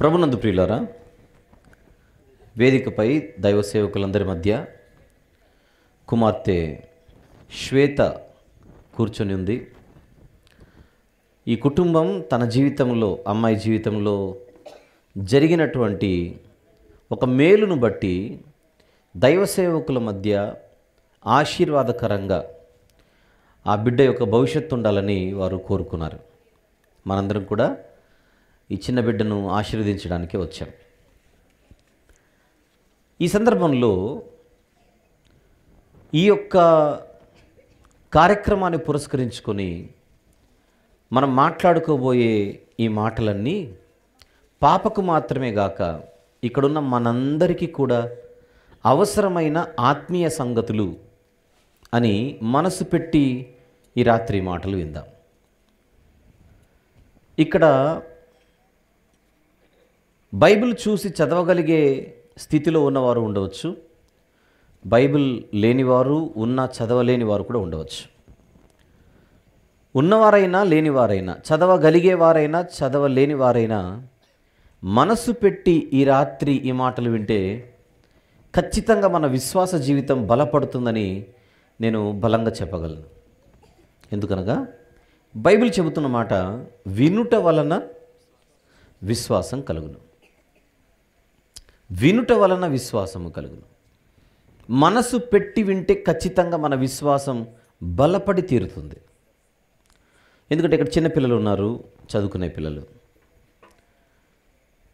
ప్రభునందు ప్రియులారా వేదికపై దైవ సేవకులందరి మధ్య కుమార్తె శ్వేత కూర్చొని ఉంది ఈ కుటుంబం తన జీవితంలో అమ్మాయి జీవితంలో జరిగినటువంటి ఒక మేలును బట్టి దైవ సేవకుల మధ్య ఆశీర్వాదకరంగా ఆ బిడ్డ యొక్క భవిష్యత్తు ఉండాలని వారు కోరుకున్నారు మనందరం కూడా ఈ చిన్న బిడ్డను ఆశీర్వదించడానికి వచ్చాం ఈ సందర్భంలో ఈ యొక్క కార్యక్రమాన్ని పురస్కరించుకొని మనం మాట్లాడుకోబోయే ఈ మాటలన్నీ పాపకు మాత్రమే గాక ఇక్కడున్న మనందరికీ కూడా అవసరమైన ఆత్మీయ సంగతులు అని మనసు పెట్టి ఈ రాత్రి మాటలు విందాం ఇక్కడ బైబిల్ చూసి చదవగలిగే స్థితిలో ఉన్నవారు ఉండవచ్చు బైబిల్ లేనివారు ఉన్నా చదవలేని వారు కూడా ఉండవచ్చు ఉన్నవారైనా లేనివారైనా చదవగలిగేవారైనా చదవలేని వారైనా మనసు పెట్టి ఈ రాత్రి ఈ మాటలు వింటే ఖచ్చితంగా మన విశ్వాస జీవితం బలపడుతుందని నేను బలంగా చెప్పగలను ఎందుకనగా బైబిల్ చెబుతున్న మాట వినుట వలన విశ్వాసం కలుగును వినుట వలన విశ్వాసము కలుగును మనసు పెట్టి వింటే ఖచ్చితంగా మన విశ్వాసం బలపడి తీరుతుంది ఎందుకంటే ఇక్కడ చిన్న పిల్లలు ఉన్నారు చదువుకునే పిల్లలు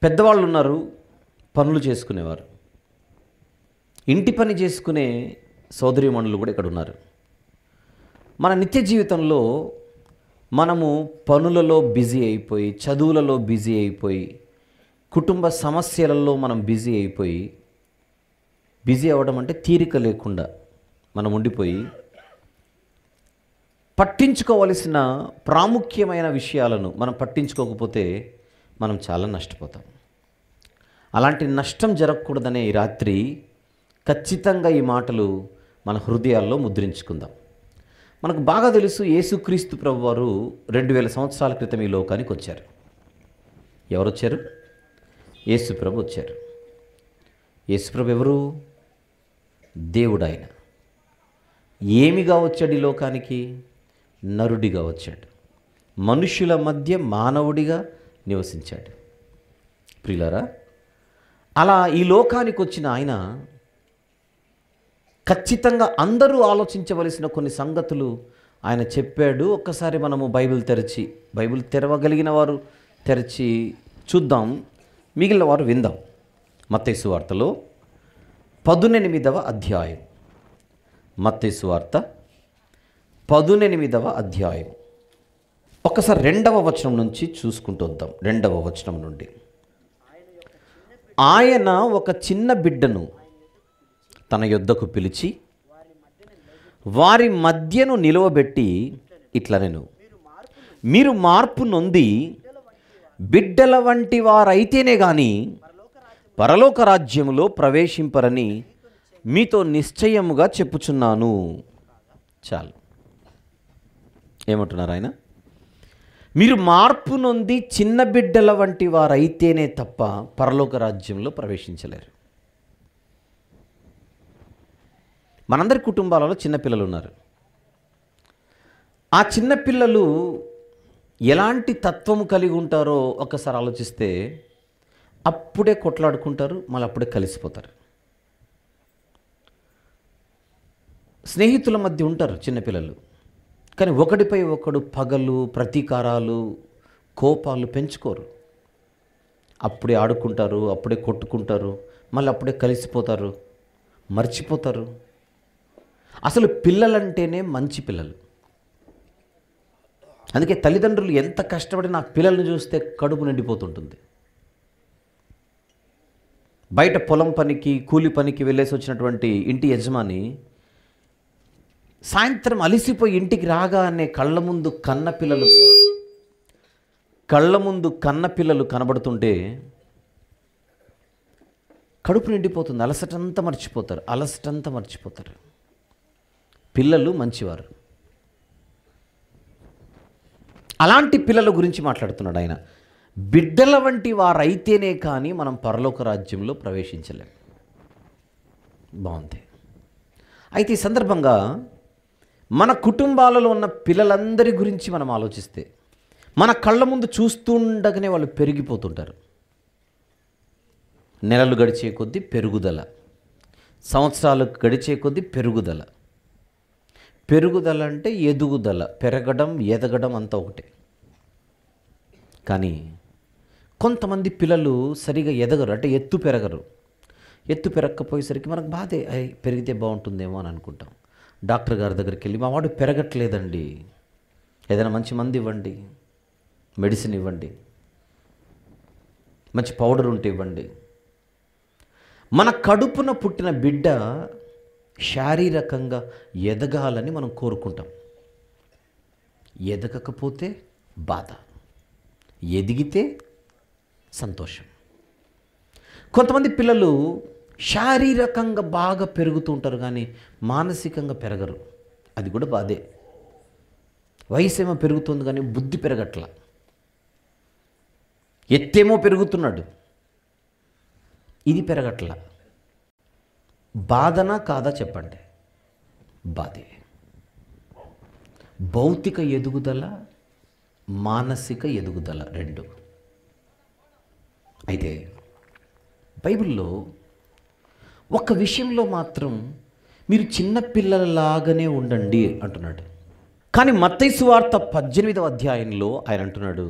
పెద్దవాళ్ళు ఉన్నారు పనులు చేసుకునేవారు ఇంటి పని చేసుకునే సోదరి సోదరీమణులు కూడా ఇక్కడ ఉన్నారు మన నిత్య జీవితంలో మనము పనులలో బిజీ అయిపోయి చదువులలో బిజీ అయిపోయి కుటుంబ సమస్యలలో మనం బిజీ అయిపోయి బిజీ అవ్వడం అంటే తీరిక లేకుండా మనం ఉండిపోయి పట్టించుకోవలసిన ప్రాముఖ్యమైన విషయాలను మనం పట్టించుకోకపోతే మనం చాలా నష్టపోతాం అలాంటి నష్టం జరగకూడదనే ఈ రాత్రి ఖచ్చితంగా ఈ మాటలు మన హృదయాల్లో ముద్రించుకుందాం మనకు బాగా తెలుసు యేసుక్రీస్తు ప్రభు వారు రెండు వేల సంవత్సరాల క్రితం ఈ లోకానికి వచ్చారు ఎవరొచ్చారు యేసుప్రభు వచ్చారు యేసుప్రభు ఎవరు దేవుడు ఆయన ఏమిగా వచ్చాడు ఈ లోకానికి నరుడిగా వచ్చాడు మనుషుల మధ్య మానవుడిగా నివసించాడు ప్రియులరా అలా ఈ లోకానికి వచ్చిన ఆయన ఖచ్చితంగా అందరూ ఆలోచించవలసిన కొన్ని సంగతులు ఆయన చెప్పాడు ఒక్కసారి మనము బైబిల్ తెరిచి బైబిల్ తెరవగలిగిన వారు తెరిచి చూద్దాం మిగిలిన వారు విందాం మత్తైసు వార్తలో పదునెనిమిదవ అధ్యాయం మత్తైసు వార్త పదునెనిమిదవ అధ్యాయం ఒకసారి రెండవ వచనం నుంచి చూసుకుంటూ వద్దాం రెండవ వచనం నుండి ఆయన ఒక చిన్న బిడ్డను తన యుద్ధకు పిలిచి వారి మధ్యను నిలవబెట్టి ఇట్లా నేను మీరు మార్పు నొంది బిడ్డల వంటి వారైతేనే కానీ పరలోక రాజ్యములో ప్రవేశింపరని మీతో నిశ్చయముగా చెప్పుచున్నాను చాలు ఏమంటున్నారు ఆయన మీరు మార్పు నొంది చిన్న బిడ్డల వంటి వారైతేనే తప్ప పరలోక రాజ్యంలో ప్రవేశించలేరు మనందరి కుటుంబాలలో చిన్నపిల్లలు ఉన్నారు ఆ చిన్నపిల్లలు ఎలాంటి తత్వము కలిగి ఉంటారో ఒకసారి ఆలోచిస్తే అప్పుడే కొట్లాడుకుంటారు మళ్ళీ అప్పుడే కలిసిపోతారు స్నేహితుల మధ్య ఉంటారు చిన్నపిల్లలు కానీ ఒకడిపై ఒకడు పగలు ప్రతీకారాలు కోపాలు పెంచుకోరు అప్పుడే ఆడుకుంటారు అప్పుడే కొట్టుకుంటారు మళ్ళీ అప్పుడే కలిసిపోతారు మర్చిపోతారు అసలు పిల్లలంటేనే మంచి పిల్లలు అందుకే తల్లిదండ్రులు ఎంత కష్టపడి నా పిల్లల్ని చూస్తే కడుపు నిండిపోతుంటుంది బయట పొలం పనికి కూలి పనికి వెళ్ళేసి వచ్చినటువంటి ఇంటి యజమాని సాయంత్రం అలిసిపోయి ఇంటికి రాగానే కళ్ళ ముందు కన్న పిల్లలు కళ్ళ ముందు కన్న పిల్లలు కనబడుతుంటే కడుపు నిండిపోతుంది అలసటంతా మర్చిపోతారు అలసటంతా మర్చిపోతారు పిల్లలు మంచివారు అలాంటి పిల్లల గురించి మాట్లాడుతున్నాడు ఆయన బిడ్డల వంటి వారైతేనే కానీ మనం పరలోక రాజ్యంలో ప్రవేశించలేం బాగుంది అయితే ఈ సందర్భంగా మన కుటుంబాలలో ఉన్న పిల్లలందరి గురించి మనం ఆలోచిస్తే మన కళ్ళ ముందు చూస్తుండగానే వాళ్ళు పెరిగిపోతుంటారు నెలలు గడిచే కొద్దీ పెరుగుదల సంవత్సరాలు గడిచే కొద్దీ పెరుగుదల పెరుగుదల అంటే ఎదుగుదల పెరగడం ఎదగడం అంతా ఒకటే కానీ కొంతమంది పిల్లలు సరిగా ఎదగరు అంటే ఎత్తు పెరగరు ఎత్తు పెరగకపోయేసరికి మనకు బాధే అయ్యి పెరిగితే బాగుంటుందేమో అని అనుకుంటాం డాక్టర్ గారి దగ్గరికి వెళ్ళి మా వాడు పెరగట్లేదండి ఏదైనా మంచి మంది ఇవ్వండి మెడిసిన్ ఇవ్వండి మంచి పౌడర్ ఉంటే ఇవ్వండి మన కడుపున పుట్టిన బిడ్డ శారీరకంగా ఎదగాలని మనం కోరుకుంటాం ఎదగకపోతే బాధ ఎదిగితే సంతోషం కొంతమంది పిల్లలు శారీరకంగా బాగా పెరుగుతూ ఉంటారు కానీ మానసికంగా పెరగరు అది కూడా బాధే వయసు ఏమో పెరుగుతుంది కానీ బుద్ధి పెరగట్ల ఎత్తేమో పెరుగుతున్నాడు ఇది పెరగట్ల బాధన కాదా చెప్పండి బాధే భౌతిక ఎదుగుదల మానసిక ఎదుగుదల రెండు అయితే బైబిల్లో ఒక విషయంలో మాత్రం మీరు చిన్నపిల్లలలాగానే ఉండండి అంటున్నాడు కానీ మత్తైసు వార్త పద్దెనిమిదవ అధ్యాయంలో ఆయన అంటున్నాడు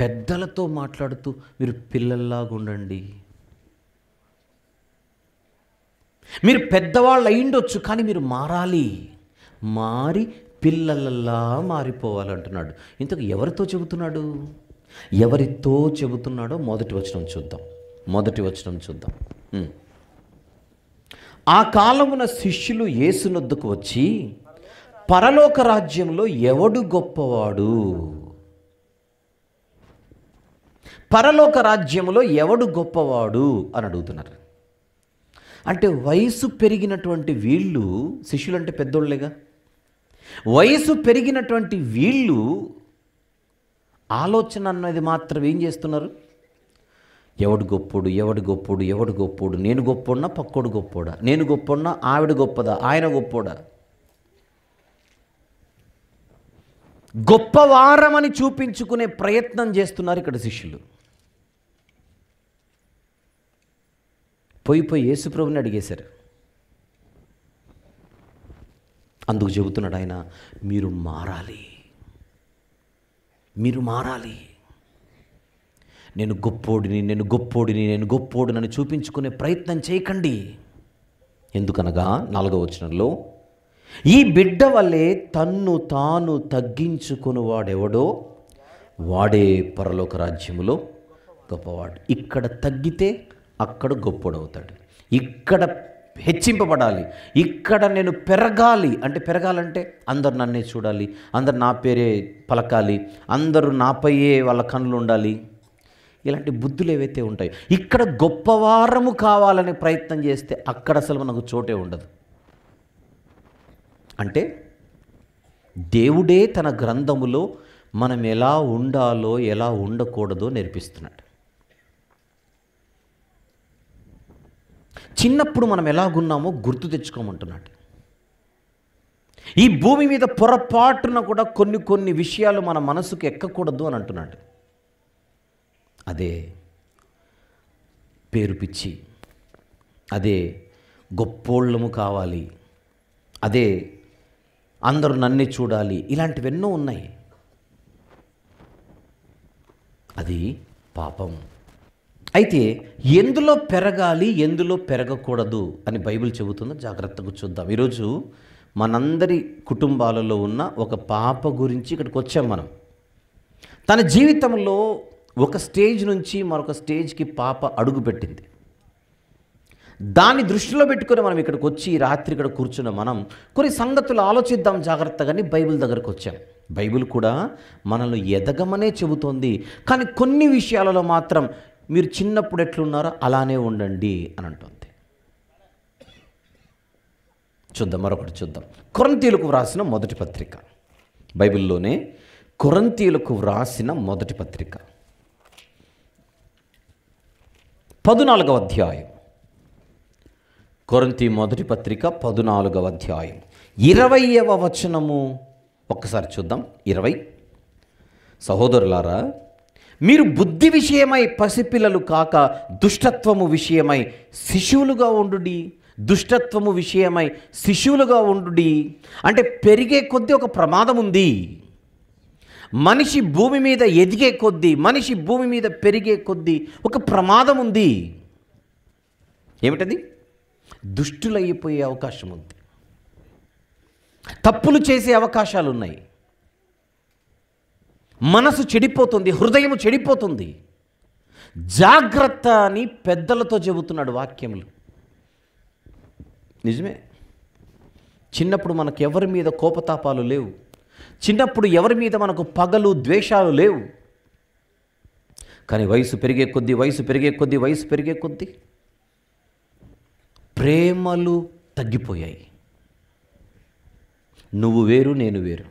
పెద్దలతో మాట్లాడుతూ మీరు పిల్లల్లాగా ఉండండి మీరు పెద్దవాళ్ళు అయిండొచ్చు కానీ మీరు మారాలి మారి పిల్లలల్లా మారిపోవాలంటున్నాడు ఇంతకు ఎవరితో చెబుతున్నాడు ఎవరితో చెబుతున్నాడో మొదటి వచనం చూద్దాం మొదటి వచనం చూద్దాం ఆ కాలమున శిష్యులు యేసునొద్దుకు వచ్చి పరలోక రాజ్యంలో ఎవడు గొప్పవాడు పరలోక రాజ్యంలో ఎవడు గొప్పవాడు అని అడుగుతున్నారు అంటే వయసు పెరిగినటువంటి వీళ్ళు శిష్యులు అంటే పెద్దోళ్ళేగా వయసు పెరిగినటువంటి వీళ్ళు ఆలోచన అన్నది మాత్రం ఏం చేస్తున్నారు ఎవడు గొప్పడు ఎవడు గొప్పడు ఎవడు గొప్పడు నేను గొప్పున్నా పక్కోడు గొప్పోడా నేను గొప్పున్నా ఆవిడ గొప్పదా ఆయన గొప్పోడా గొప్పవారమని చూపించుకునే ప్రయత్నం చేస్తున్నారు ఇక్కడ శిష్యులు పోయి పోయి ప్రభుని అడిగేశారు అందుకు చెబుతున్నాడు ఆయన మీరు మారాలి మీరు మారాలి నేను గొప్పోడిని నేను గొప్పోడిని నేను గొప్పోడినని చూపించుకునే ప్రయత్నం చేయకండి ఎందుకనగా నాలుగవ వచనంలో ఈ బిడ్డ వల్లే తన్ను తాను వాడెవడో వాడే పరలోక రాజ్యములో గొప్పవాడు ఇక్కడ తగ్గితే అక్కడ గొప్పడవుతాడు ఇక్కడ హెచ్చింపబడాలి ఇక్కడ నేను పెరగాలి అంటే పెరగాలంటే అందరు నన్నే చూడాలి అందరు నా పేరే పలకాలి అందరూ నాపైయే వాళ్ళ కనులు ఉండాలి ఇలాంటి బుద్ధులు ఏవైతే ఉంటాయో ఇక్కడ గొప్పవారము కావాలనే ప్రయత్నం చేస్తే అక్కడ అసలు మనకు చోటే ఉండదు అంటే దేవుడే తన గ్రంథములో మనం ఎలా ఉండాలో ఎలా ఉండకూడదో నేర్పిస్తున్నాడు చిన్నప్పుడు మనం ఎలాగున్నామో గుర్తు తెచ్చుకోమంటున్నాడు ఈ భూమి మీద పొరపాటున కూడా కొన్ని కొన్ని విషయాలు మన మనసుకు ఎక్కకూడదు అని అంటున్నాడు అదే పేరు పిచ్చి అదే గొప్పోళ్ళము కావాలి అదే అందరూ నన్నే చూడాలి ఇలాంటివెన్నో ఉన్నాయి అది పాపం అయితే ఎందులో పెరగాలి ఎందులో పెరగకూడదు అని బైబిల్ చెబుతుందో జాగ్రత్తగా చూద్దాం ఈరోజు మనందరి కుటుంబాలలో ఉన్న ఒక పాప గురించి ఇక్కడికి వచ్చాం మనం తన జీవితంలో ఒక స్టేజ్ నుంచి మరొక స్టేజ్కి పాప అడుగు పెట్టింది దాన్ని దృష్టిలో పెట్టుకుని మనం ఇక్కడికి వచ్చి రాత్రి ఇక్కడ కూర్చున్న మనం కొన్ని సంగతులు ఆలోచిద్దాం జాగ్రత్తగాని బైబిల్ దగ్గరకు వచ్చాం బైబిల్ కూడా మనల్ని ఎదగమనే చెబుతోంది కానీ కొన్ని విషయాలలో మాత్రం మీరు చిన్నప్పుడు ఎట్లున్నారో అలానే ఉండండి అని అంటుంది చూద్దాం మరొకటి చూద్దాం కొరంతీలకు వ్రాసిన మొదటి పత్రిక బైబిల్లోనే కొరంతీలకు వ్రాసిన మొదటి పత్రిక పదునాలుగవ అధ్యాయం కొరంతి మొదటి పత్రిక పదునాలుగవ అధ్యాయం ఇరవయవ వచనము ఒక్కసారి చూద్దాం ఇరవై సహోదరులారా మీరు బుద్ధి విషయమై పసిపిల్లలు కాక దుష్టత్వము విషయమై శిశువులుగా ఉండు దుష్టత్వము విషయమై శిశువులుగా ఉండు అంటే పెరిగే కొద్దీ ఒక ప్రమాదం ఉంది మనిషి భూమి మీద ఎదిగే కొద్దీ మనిషి భూమి మీద పెరిగే కొద్దీ ఒక ప్రమాదం ఉంది ఏమిటది దుష్టులైపోయే అవకాశం ఉంది తప్పులు చేసే అవకాశాలు ఉన్నాయి మనసు చెడిపోతుంది హృదయం చెడిపోతుంది జాగ్రత్త అని పెద్దలతో చెబుతున్నాడు వాక్యములు నిజమే చిన్నప్పుడు మనకు ఎవరి మీద కోపతాపాలు లేవు చిన్నప్పుడు ఎవరి మీద మనకు పగలు ద్వేషాలు లేవు కానీ వయసు పెరిగే కొద్దీ వయసు పెరిగే కొద్దీ వయసు పెరిగే కొద్దీ ప్రేమలు తగ్గిపోయాయి నువ్వు వేరు నేను వేరు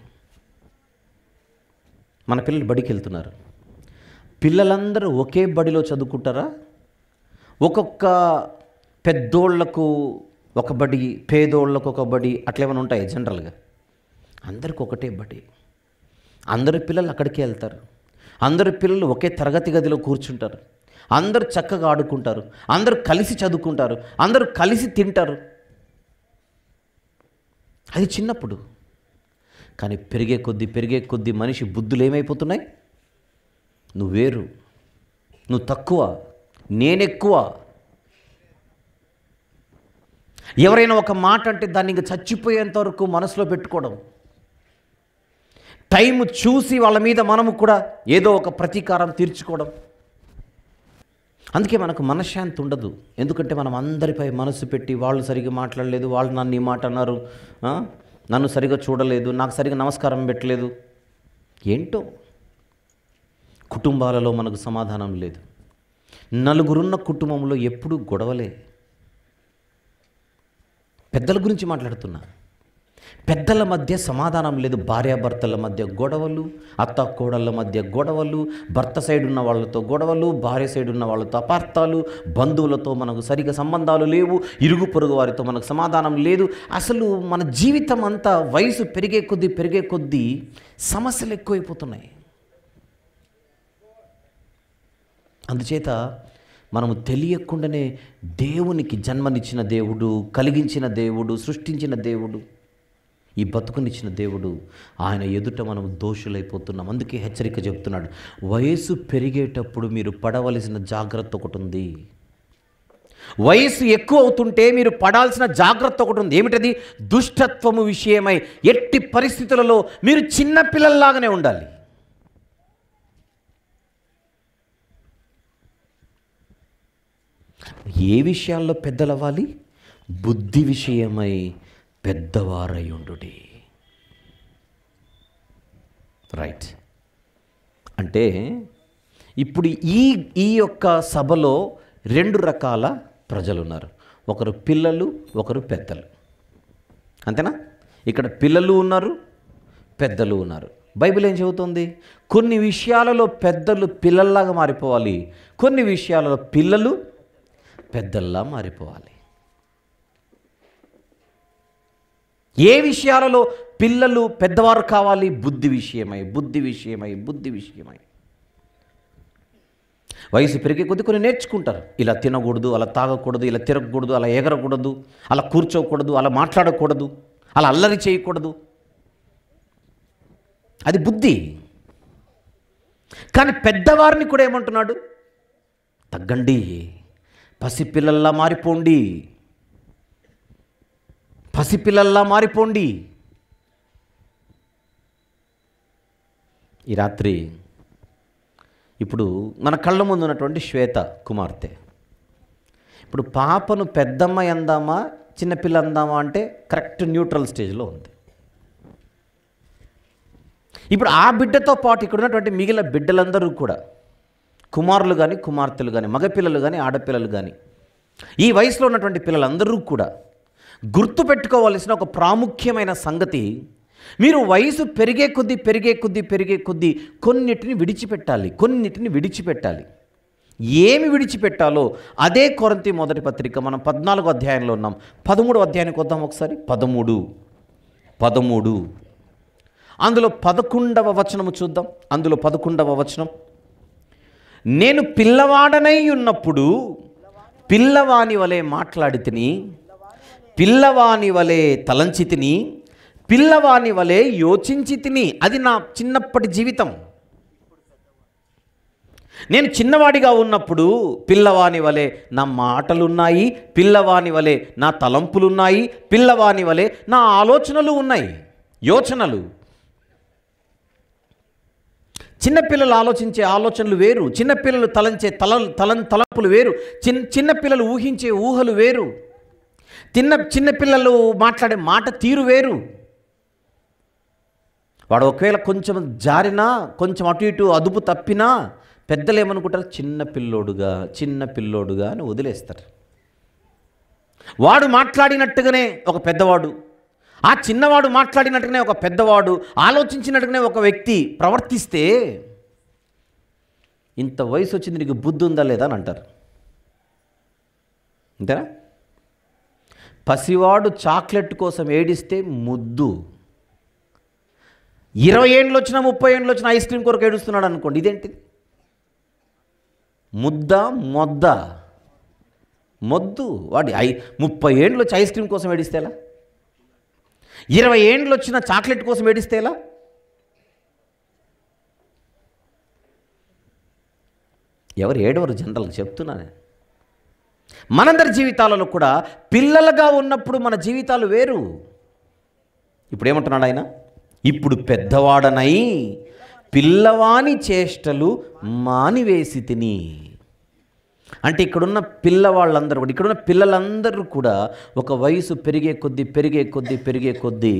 మన పిల్లలు బడికి వెళ్తున్నారు పిల్లలందరూ ఒకే బడిలో చదువుకుంటారా ఒక్కొక్క పెద్దోళ్లకు ఒక బడి పేదోళ్లకు ఒక బడి అట్లేమైనా ఉంటాయి జనరల్గా అందరికి ఒకటే బడి అందరి పిల్లలు అక్కడికి వెళ్తారు అందరి పిల్లలు ఒకే తరగతి గదిలో కూర్చుంటారు అందరూ చక్కగా ఆడుకుంటారు అందరూ కలిసి చదువుకుంటారు అందరూ కలిసి తింటారు అది చిన్నప్పుడు కానీ పెరిగే కొద్దీ పెరిగే కొద్దీ మనిషి బుద్ధులు ఏమైపోతున్నాయి నువ్వు వేరు నువ్వు తక్కువ నేనెక్కువ ఎవరైనా ఒక మాట అంటే దాన్ని ఇంకా చచ్చిపోయేంత వరకు మనసులో పెట్టుకోవడం టైం చూసి వాళ్ళ మీద మనము కూడా ఏదో ఒక ప్రతీకారం తీర్చుకోవడం అందుకే మనకు మనశ్శాంతి ఉండదు ఎందుకంటే మనం అందరిపై మనసు పెట్టి వాళ్ళు సరిగ్గా మాట్లాడలేదు వాళ్ళు నన్ను ఈ మాట అన్నారు నన్ను సరిగా చూడలేదు నాకు సరిగా నమస్కారం పెట్టలేదు ఏంటో కుటుంబాలలో మనకు సమాధానం లేదు నలుగురున్న కుటుంబంలో ఎప్పుడూ గొడవలే పెద్దల గురించి మాట్లాడుతున్నా పెద్దల మధ్య సమాధానం లేదు భార్యాభర్తల మధ్య గొడవలు అత్త కోడళ్ళ మధ్య గొడవలు భర్త సైడ్ ఉన్న వాళ్ళతో గొడవలు భార్య సైడ్ ఉన్న వాళ్ళతో అపార్థాలు బంధువులతో మనకు సరిగా సంబంధాలు లేవు ఇరుగు పొరుగు వారితో మనకు సమాధానం లేదు అసలు మన జీవితం అంతా వయసు పెరిగే కొద్దీ పెరిగే కొద్దీ సమస్యలు ఎక్కువైపోతున్నాయి అందుచేత మనము తెలియకుండానే దేవునికి జన్మనిచ్చిన దేవుడు కలిగించిన దేవుడు సృష్టించిన దేవుడు ఈ బతుకునిచ్చిన దేవుడు ఆయన ఎదుట మనం దోషులైపోతున్నాం అందుకే హెచ్చరిక చెప్తున్నాడు వయసు పెరిగేటప్పుడు మీరు పడవలసిన జాగ్రత్త ఒకటి ఉంది వయసు ఎక్కువ అవుతుంటే మీరు పడాల్సిన జాగ్రత్త ఒకటి ఉంది ఏమిటది దుష్టత్వము విషయమై ఎట్టి పరిస్థితులలో మీరు చిన్న పిల్లల్లాగానే ఉండాలి ఏ విషయాల్లో పెద్దలవ్వాలి బుద్ధి విషయమై పెద్దవారయుండుడి రైట్ అంటే ఇప్పుడు ఈ ఈ యొక్క సభలో రెండు రకాల ప్రజలు ఉన్నారు ఒకరు పిల్లలు ఒకరు పెద్దలు అంతేనా ఇక్కడ పిల్లలు ఉన్నారు పెద్దలు ఉన్నారు బైబిల్ ఏం చెబుతుంది కొన్ని విషయాలలో పెద్దలు పిల్లల్లాగా మారిపోవాలి కొన్ని విషయాలలో పిల్లలు పెద్దల్లా మారిపోవాలి ఏ విషయాలలో పిల్లలు పెద్దవారు కావాలి బుద్ధి విషయమై బుద్ధి విషయమై బుద్ధి విషయమై వయసు పెరిగే కొద్ది కొన్ని నేర్చుకుంటారు ఇలా తినకూడదు అలా తాగకూడదు ఇలా తిరగకూడదు అలా ఎగరకూడదు అలా కూర్చోకూడదు అలా మాట్లాడకూడదు అలా అల్లరి చేయకూడదు అది బుద్ధి కానీ పెద్దవారిని కూడా ఏమంటున్నాడు తగ్గండి పసిపిల్లల్లా మారిపోండి పసిపిల్లల్లా మారిపోండి ఈ రాత్రి ఇప్పుడు మన కళ్ళ ముందు ఉన్నటువంటి శ్వేత కుమార్తె ఇప్పుడు పాపను పెద్దమ్మ అందామా చిన్నపిల్ల అందామా అంటే కరెక్ట్ న్యూట్రల్ స్టేజ్లో ఉంది ఇప్పుడు ఆ బిడ్డతో పాటు ఇక్కడ ఉన్నటువంటి మిగిలిన బిడ్డలందరూ కూడా కుమారులు కానీ కుమార్తెలు కానీ మగపిల్లలు కానీ ఆడపిల్లలు కానీ ఈ వయసులో ఉన్నటువంటి పిల్లలందరూ కూడా గుర్తుపెట్టుకోవలసిన ఒక ప్రాముఖ్యమైన సంగతి మీరు వయసు పెరిగే కొద్దీ పెరిగే కొద్దీ పెరిగే కొద్దీ కొన్నిటిని విడిచిపెట్టాలి కొన్నిటిని విడిచిపెట్టాలి ఏమి విడిచిపెట్టాలో అదే కొరంతి మొదటి పత్రిక మనం పద్నాలుగో అధ్యాయంలో ఉన్నాం పదమూడు అధ్యాయానికి వద్దాం ఒకసారి పదమూడు పదమూడు అందులో పదకొండవ వచనము చూద్దాం అందులో పదకొండవ వచనం నేను పిల్లవాడనై ఉన్నప్పుడు పిల్లవాని వలె మాట్లాడితిని పిల్లవాని వలె తలంచితిని పిల్లవాని వలె యోచించి తిని అది నా చిన్నప్పటి జీవితం నేను చిన్నవాడిగా ఉన్నప్పుడు పిల్లవాని వలె నా మాటలున్నాయి పిల్లవాని వలె నా తలంపులున్నాయి పిల్లవాని వలె నా ఆలోచనలు ఉన్నాయి యోచనలు చిన్నపిల్లలు ఆలోచించే ఆలోచనలు వేరు చిన్నపిల్లలు తలంచే తల తలం తలంపులు వేరు చిన్న చిన్నపిల్లలు ఊహించే ఊహలు వేరు తిన్న చిన్నపిల్లలు మాట్లాడే మాట తీరు వేరు వాడు ఒకవేళ కొంచెం జారినా కొంచెం అటు ఇటు అదుపు తప్పినా పెద్దలు ఏమనుకుంటారు చిన్న పిల్లోడుగా చిన్న పిల్లోడుగా అని వదిలేస్తారు వాడు మాట్లాడినట్టుగానే ఒక పెద్దవాడు ఆ చిన్నవాడు మాట్లాడినట్టుగానే ఒక పెద్దవాడు ఆలోచించినట్టుగానే ఒక వ్యక్తి ప్రవర్తిస్తే ఇంత వయసు వచ్చింది నీకు బుద్ధి ఉందా లేదా అని అంటారు అంతేనా పసివాడు చాక్లెట్ కోసం ఏడిస్తే ముద్దు ఇరవై ఏండ్లు వచ్చిన ముప్పై ఏండ్లు వచ్చిన ఐస్ క్రీమ్ కొరకు ఏడుస్తున్నాడు అనుకోండి ఇదేంటిది ముద్ద మొద్ద మొద్దు వాడి ఐ ముప్పై ఏండ్లు వచ్చి ఐస్ క్రీమ్ కోసం ఏడిస్తేలా ఇరవై ఏండ్లు వచ్చిన చాక్లెట్ కోసం ఏడిస్తేలా ఎవరు ఏడవరు చెప్తున్నా చెప్తున్నాను మనందరి జీవితాలలో కూడా పిల్లలుగా ఉన్నప్పుడు మన జీవితాలు వేరు ఇప్పుడు ఏమంటున్నాడు ఆయన ఇప్పుడు పెద్దవాడనై పిల్లవాని చేష్టలు మానివేసి తిని అంటే ఇక్కడున్న పిల్లవాళ్ళందరూ కూడా ఇక్కడున్న పిల్లలందరూ కూడా ఒక వయసు పెరిగే కొద్దీ పెరిగే కొద్దీ పెరిగే కొద్దీ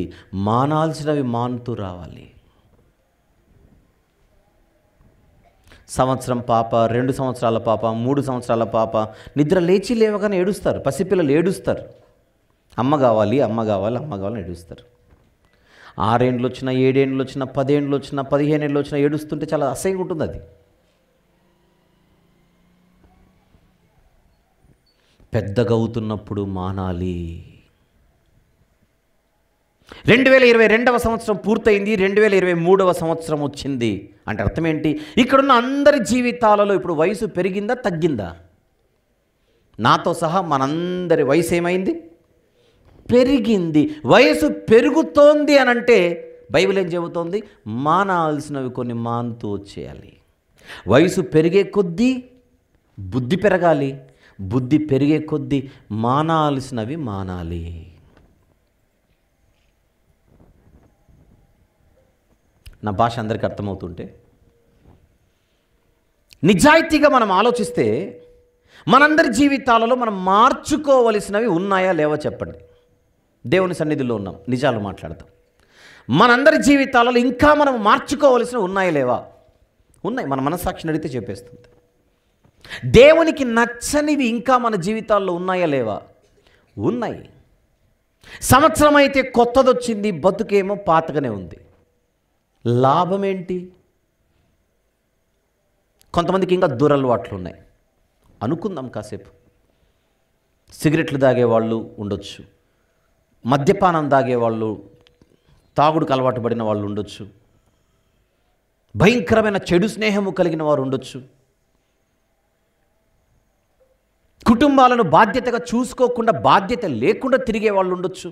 మానాల్సినవి మానుతూ రావాలి సంవత్సరం పాప రెండు సంవత్సరాల పాప మూడు సంవత్సరాల పాప నిద్ర లేచి లేవగానే ఏడుస్తారు పసిపిల్లలు ఏడుస్తారు అమ్మ కావాలి అమ్మ కావాలి అమ్మ కావాలని ఏడుస్తారు ఆరేండ్లు వచ్చినా ఏడేండ్లు వచ్చినా పదేండ్లు వచ్చినా పదిహేనేళ్ళు వచ్చినా ఏడుస్తుంటే చాలా అసహ్యంగా ఉంటుంది అది పెద్దగా అవుతున్నప్పుడు మానాలి రెండు వేల ఇరవై రెండవ సంవత్సరం పూర్తయింది రెండు వేల ఇరవై మూడవ సంవత్సరం వచ్చింది అంటే అర్థం ఏంటి ఇక్కడున్న అందరి జీవితాలలో ఇప్పుడు వయసు పెరిగిందా తగ్గిందా నాతో సహా మనందరి వయసు ఏమైంది పెరిగింది వయసు పెరుగుతోంది అని అంటే బైబిల్ ఏం చెబుతోంది మానాల్సినవి కొన్ని మానుతూ చేయాలి వయసు పెరిగే కొద్దీ బుద్ధి పెరగాలి బుద్ధి పెరిగే కొద్దీ మానాల్సినవి మానాలి నా భాష అందరికీ అర్థమవుతుంటే నిజాయితీగా మనం ఆలోచిస్తే మనందరి జీవితాలలో మనం మార్చుకోవలసినవి ఉన్నాయా లేవా చెప్పండి దేవుని సన్నిధిలో ఉన్నాం నిజాలు మాట్లాడతాం మనందరి జీవితాలలో ఇంకా మనం మార్చుకోవలసినవి ఉన్నాయా లేవా ఉన్నాయి మన మనస్సాక్షిని అడిగితే చెప్పేస్తుంది దేవునికి నచ్చనివి ఇంకా మన జీవితాల్లో ఉన్నాయా లేవా ఉన్నాయి సంవత్సరం అయితే కొత్తది వచ్చింది బతుకేమో పాతగానే ఉంది లాభం ఏంటి కొంతమందికి ఇంకా దురలవాట్లు ఉన్నాయి అనుకుందాం కాసేపు సిగరెట్లు తాగేవాళ్ళు ఉండొచ్చు మద్యపానం తాగేవాళ్ళు తాగుడుకు అలవాటు పడిన వాళ్ళు ఉండొచ్చు భయంకరమైన చెడు స్నేహము కలిగిన వారు ఉండొచ్చు కుటుంబాలను బాధ్యతగా చూసుకోకుండా బాధ్యత లేకుండా తిరిగే వాళ్ళు ఉండొచ్చు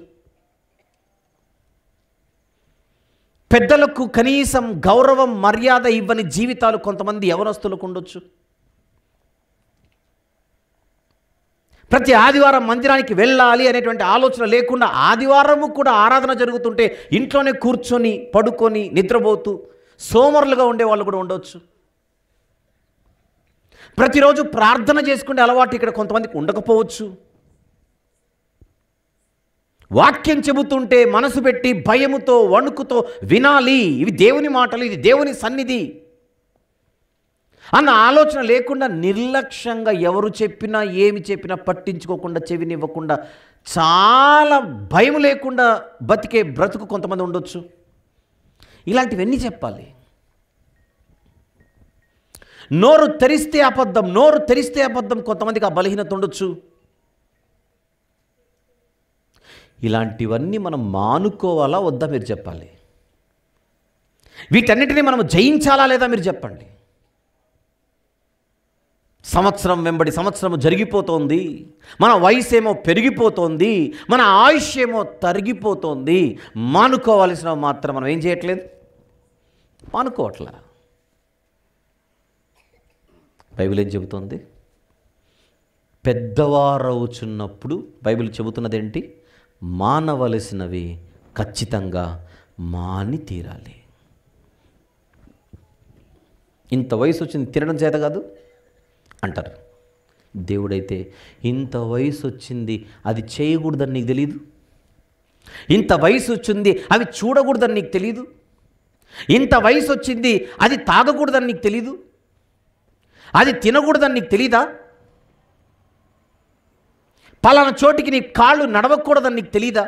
పెద్దలకు కనీసం గౌరవం మర్యాద ఇవ్వని జీవితాలు కొంతమంది యవనస్తులకు ఉండొచ్చు ప్రతి ఆదివారం మందిరానికి వెళ్ళాలి అనేటువంటి ఆలోచన లేకుండా ఆదివారము కూడా ఆరాధన జరుగుతుంటే ఇంట్లోనే కూర్చొని పడుకొని నిద్రపోతూ సోమరులుగా ఉండేవాళ్ళు కూడా ఉండవచ్చు ప్రతిరోజు ప్రార్థన చేసుకునే అలవాటు ఇక్కడ కొంతమందికి ఉండకపోవచ్చు వాక్యం చెబుతుంటే మనసు పెట్టి భయముతో వణుకుతో వినాలి ఇవి దేవుని మాటలు ఇది దేవుని సన్నిధి అన్న ఆలోచన లేకుండా నిర్లక్ష్యంగా ఎవరు చెప్పినా ఏమి చెప్పినా పట్టించుకోకుండా చెవినివ్వకుండా చాలా భయం లేకుండా బతికే బ్రతుకు కొంతమంది ఉండొచ్చు ఇలాంటివన్నీ చెప్పాలి నోరు తెరిస్తే అబద్ధం నోరు తెరిస్తే అబద్ధం కొంతమందికి ఆ బలహీనత ఉండొచ్చు ఇలాంటివన్నీ మనం మానుకోవాలా వద్దా మీరు చెప్పాలి వీటన్నిటినీ మనం జయించాలా లేదా మీరు చెప్పండి సంవత్సరం వెంబడి సంవత్సరం జరిగిపోతోంది మన వయసు ఏమో పెరిగిపోతోంది మన ఆయుష్ ఏమో తరిగిపోతోంది మానుకోవాల్సిన మాత్రం మనం ఏం చేయట్లేదు మానుకోవట్లా బైబిల్ ఏం చెబుతోంది పెద్దవారవుచున్నప్పుడు బైబిల్ చెబుతున్నది ఏంటి మానవలసినవి ఖచ్చితంగా మాని తీరాలి ఇంత వయసు వచ్చింది తినడం చేత కాదు అంటారు దేవుడైతే ఇంత వయసు వచ్చింది అది చేయకూడదని నీకు తెలియదు ఇంత వయసు వచ్చింది అవి చూడకూడదని నీకు తెలియదు ఇంత వయసు వచ్చింది అది తాగకూడదని నీకు తెలీదు అది తినకూడదని నీకు తెలీదా పలానా చోటికి నీ కాళ్ళు నడవకూడదని నీకు తెలియదా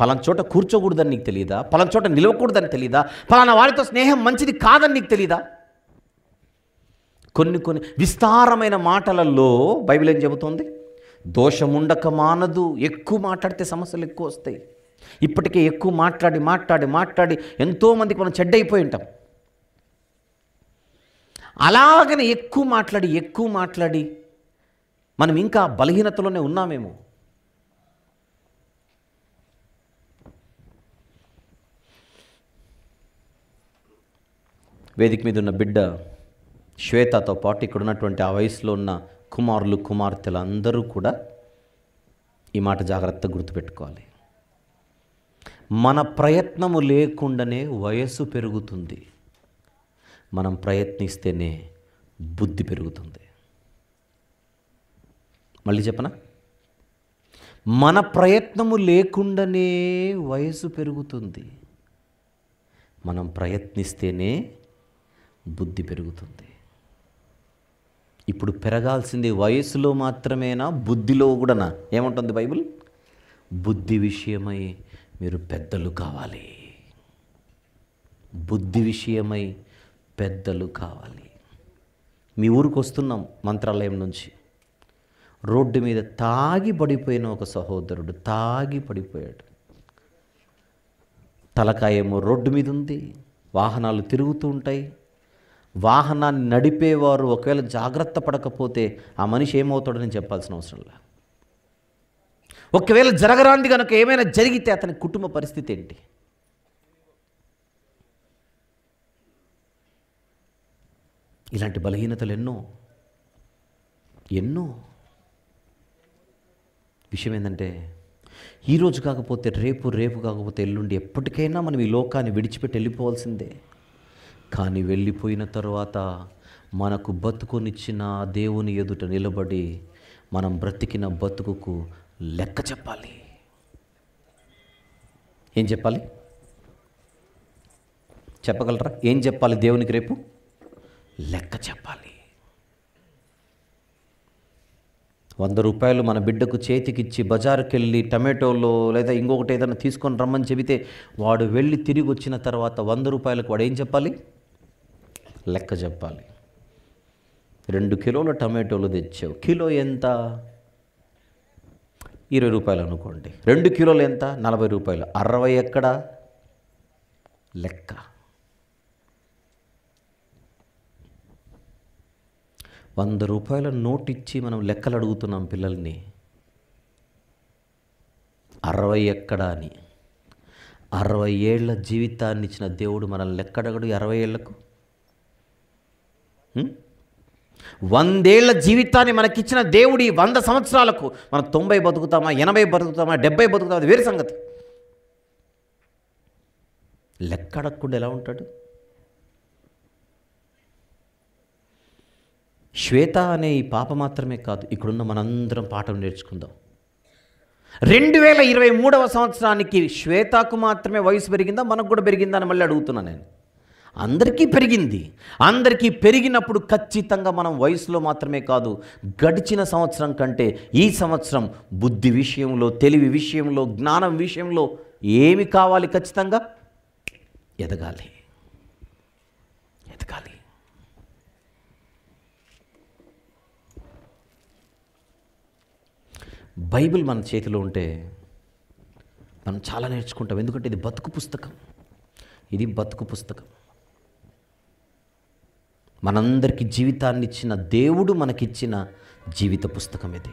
పలానా చోట కూర్చోకూడదని నీకు తెలియదా పలానా చోట నిలవకూడదని తెలియదా పలానా వారితో స్నేహం మంచిది కాదని నీకు తెలియదా కొన్ని కొన్ని విస్తారమైన మాటలలో బైబిల్ ఏం చెబుతోంది దోషముండక మానదు ఎక్కువ మాట్లాడితే సమస్యలు ఎక్కువ వస్తాయి ఇప్పటికే ఎక్కువ మాట్లాడి మాట్లాడి మాట్లాడి ఎంతోమందికి మనం చెడ్డైపోయి ఉంటాం అలాగనే ఎక్కువ మాట్లాడి ఎక్కువ మాట్లాడి మనం ఇంకా బలహీనతలోనే ఉన్నామేమో వేదిక మీద ఉన్న బిడ్డ శ్వేతతో పాటు ఇక్కడ ఉన్నటువంటి ఆ వయసులో ఉన్న కుమారులు కుమార్తెలు అందరూ కూడా ఈ మాట జాగ్రత్తగా గుర్తుపెట్టుకోవాలి మన ప్రయత్నము లేకుండానే వయస్సు పెరుగుతుంది మనం ప్రయత్నిస్తేనే బుద్ధి పెరుగుతుంది మళ్ళీ చెప్పనా మన ప్రయత్నము లేకుండానే వయసు పెరుగుతుంది మనం ప్రయత్నిస్తేనే బుద్ధి పెరుగుతుంది ఇప్పుడు పెరగాల్సింది వయసులో మాత్రమేనా బుద్ధిలో కూడానా ఏమంటుంది బైబిల్ బుద్ధి విషయమై మీరు పెద్దలు కావాలి బుద్ధి విషయమై పెద్దలు కావాలి మీ ఊరికి వస్తున్నాం మంత్రాలయం నుంచి రోడ్డు మీద తాగి పడిపోయిన ఒక సహోదరుడు తాగి పడిపోయాడు తలకాయేమో రోడ్డు మీద ఉంది వాహనాలు తిరుగుతూ ఉంటాయి వాహనాన్ని నడిపేవారు ఒకవేళ జాగ్రత్త పడకపోతే ఆ మనిషి ఏమవుతాడని చెప్పాల్సిన అవసరం లేదు ఒకవేళ జరగరాంది కనుక ఏమైనా జరిగితే అతని కుటుంబ పరిస్థితి ఏంటి ఇలాంటి బలహీనతలు ఎన్నో ఎన్నో విషయం ఏంటంటే ఈరోజు కాకపోతే రేపు రేపు కాకపోతే ఎల్లుండి ఎప్పటికైనా మనం ఈ లోకాన్ని విడిచిపెట్టి వెళ్ళిపోవాల్సిందే కానీ వెళ్ళిపోయిన తర్వాత మనకు బతుకునిచ్చిన దేవుని ఎదుట నిలబడి మనం బ్రతికిన బతుకుకు లెక్క చెప్పాలి ఏం చెప్పాలి చెప్పగలరా ఏం చెప్పాలి దేవునికి రేపు లెక్క చెప్పాలి వంద రూపాయలు మన బిడ్డకు చేతికిచ్చి బజారుకెళ్ళి వెళ్ళి టమాటోలో లేదా ఇంకొకటి ఏదైనా తీసుకొని రమ్మని చెబితే వాడు వెళ్ళి తిరిగి వచ్చిన తర్వాత వంద రూపాయలకు వాడు ఏం చెప్పాలి లెక్క చెప్పాలి రెండు కిలోల టమాటోలు తెచ్చావు కిలో ఎంత ఇరవై రూపాయలు అనుకోండి రెండు కిలోలు ఎంత నలభై రూపాయలు అరవై ఎక్కడ లెక్క వంద రూపాయల నోట్ ఇచ్చి మనం లెక్కలు అడుగుతున్నాం పిల్లల్ని అరవై ఎక్కడా అని అరవై ఏళ్ల జీవితాన్ని ఇచ్చిన దేవుడు మనల్ని లెక్కడగడు అరవై ఏళ్లకు వందేళ్ల జీవితాన్ని మనకిచ్చిన దేవుడి వంద సంవత్సరాలకు మనం తొంభై బతుకుతామా ఎనభై బతుకుతామా డెబ్బై బతుకుతామా వేరే సంగతి లెక్కడకుండా ఎలా ఉంటాడు శ్వేత అనే ఈ పాప మాత్రమే కాదు ఇక్కడున్న మనందరం పాఠం నేర్చుకుందాం రెండు వేల ఇరవై మూడవ సంవత్సరానికి శ్వేతకు మాత్రమే వయసు పెరిగిందా మనకు కూడా పెరిగిందా అని మళ్ళీ అడుగుతున్నా నేను అందరికీ పెరిగింది అందరికీ పెరిగినప్పుడు ఖచ్చితంగా మనం వయసులో మాత్రమే కాదు గడిచిన సంవత్సరం కంటే ఈ సంవత్సరం బుద్ధి విషయంలో తెలివి విషయంలో జ్ఞానం విషయంలో ఏమి కావాలి ఖచ్చితంగా ఎదగాలి బైబిల్ మన చేతిలో ఉంటే మనం చాలా నేర్చుకుంటాం ఎందుకంటే ఇది బతుకు పుస్తకం ఇది బతుకు పుస్తకం మనందరికీ జీవితాన్ని ఇచ్చిన దేవుడు మనకిచ్చిన జీవిత పుస్తకం ఇది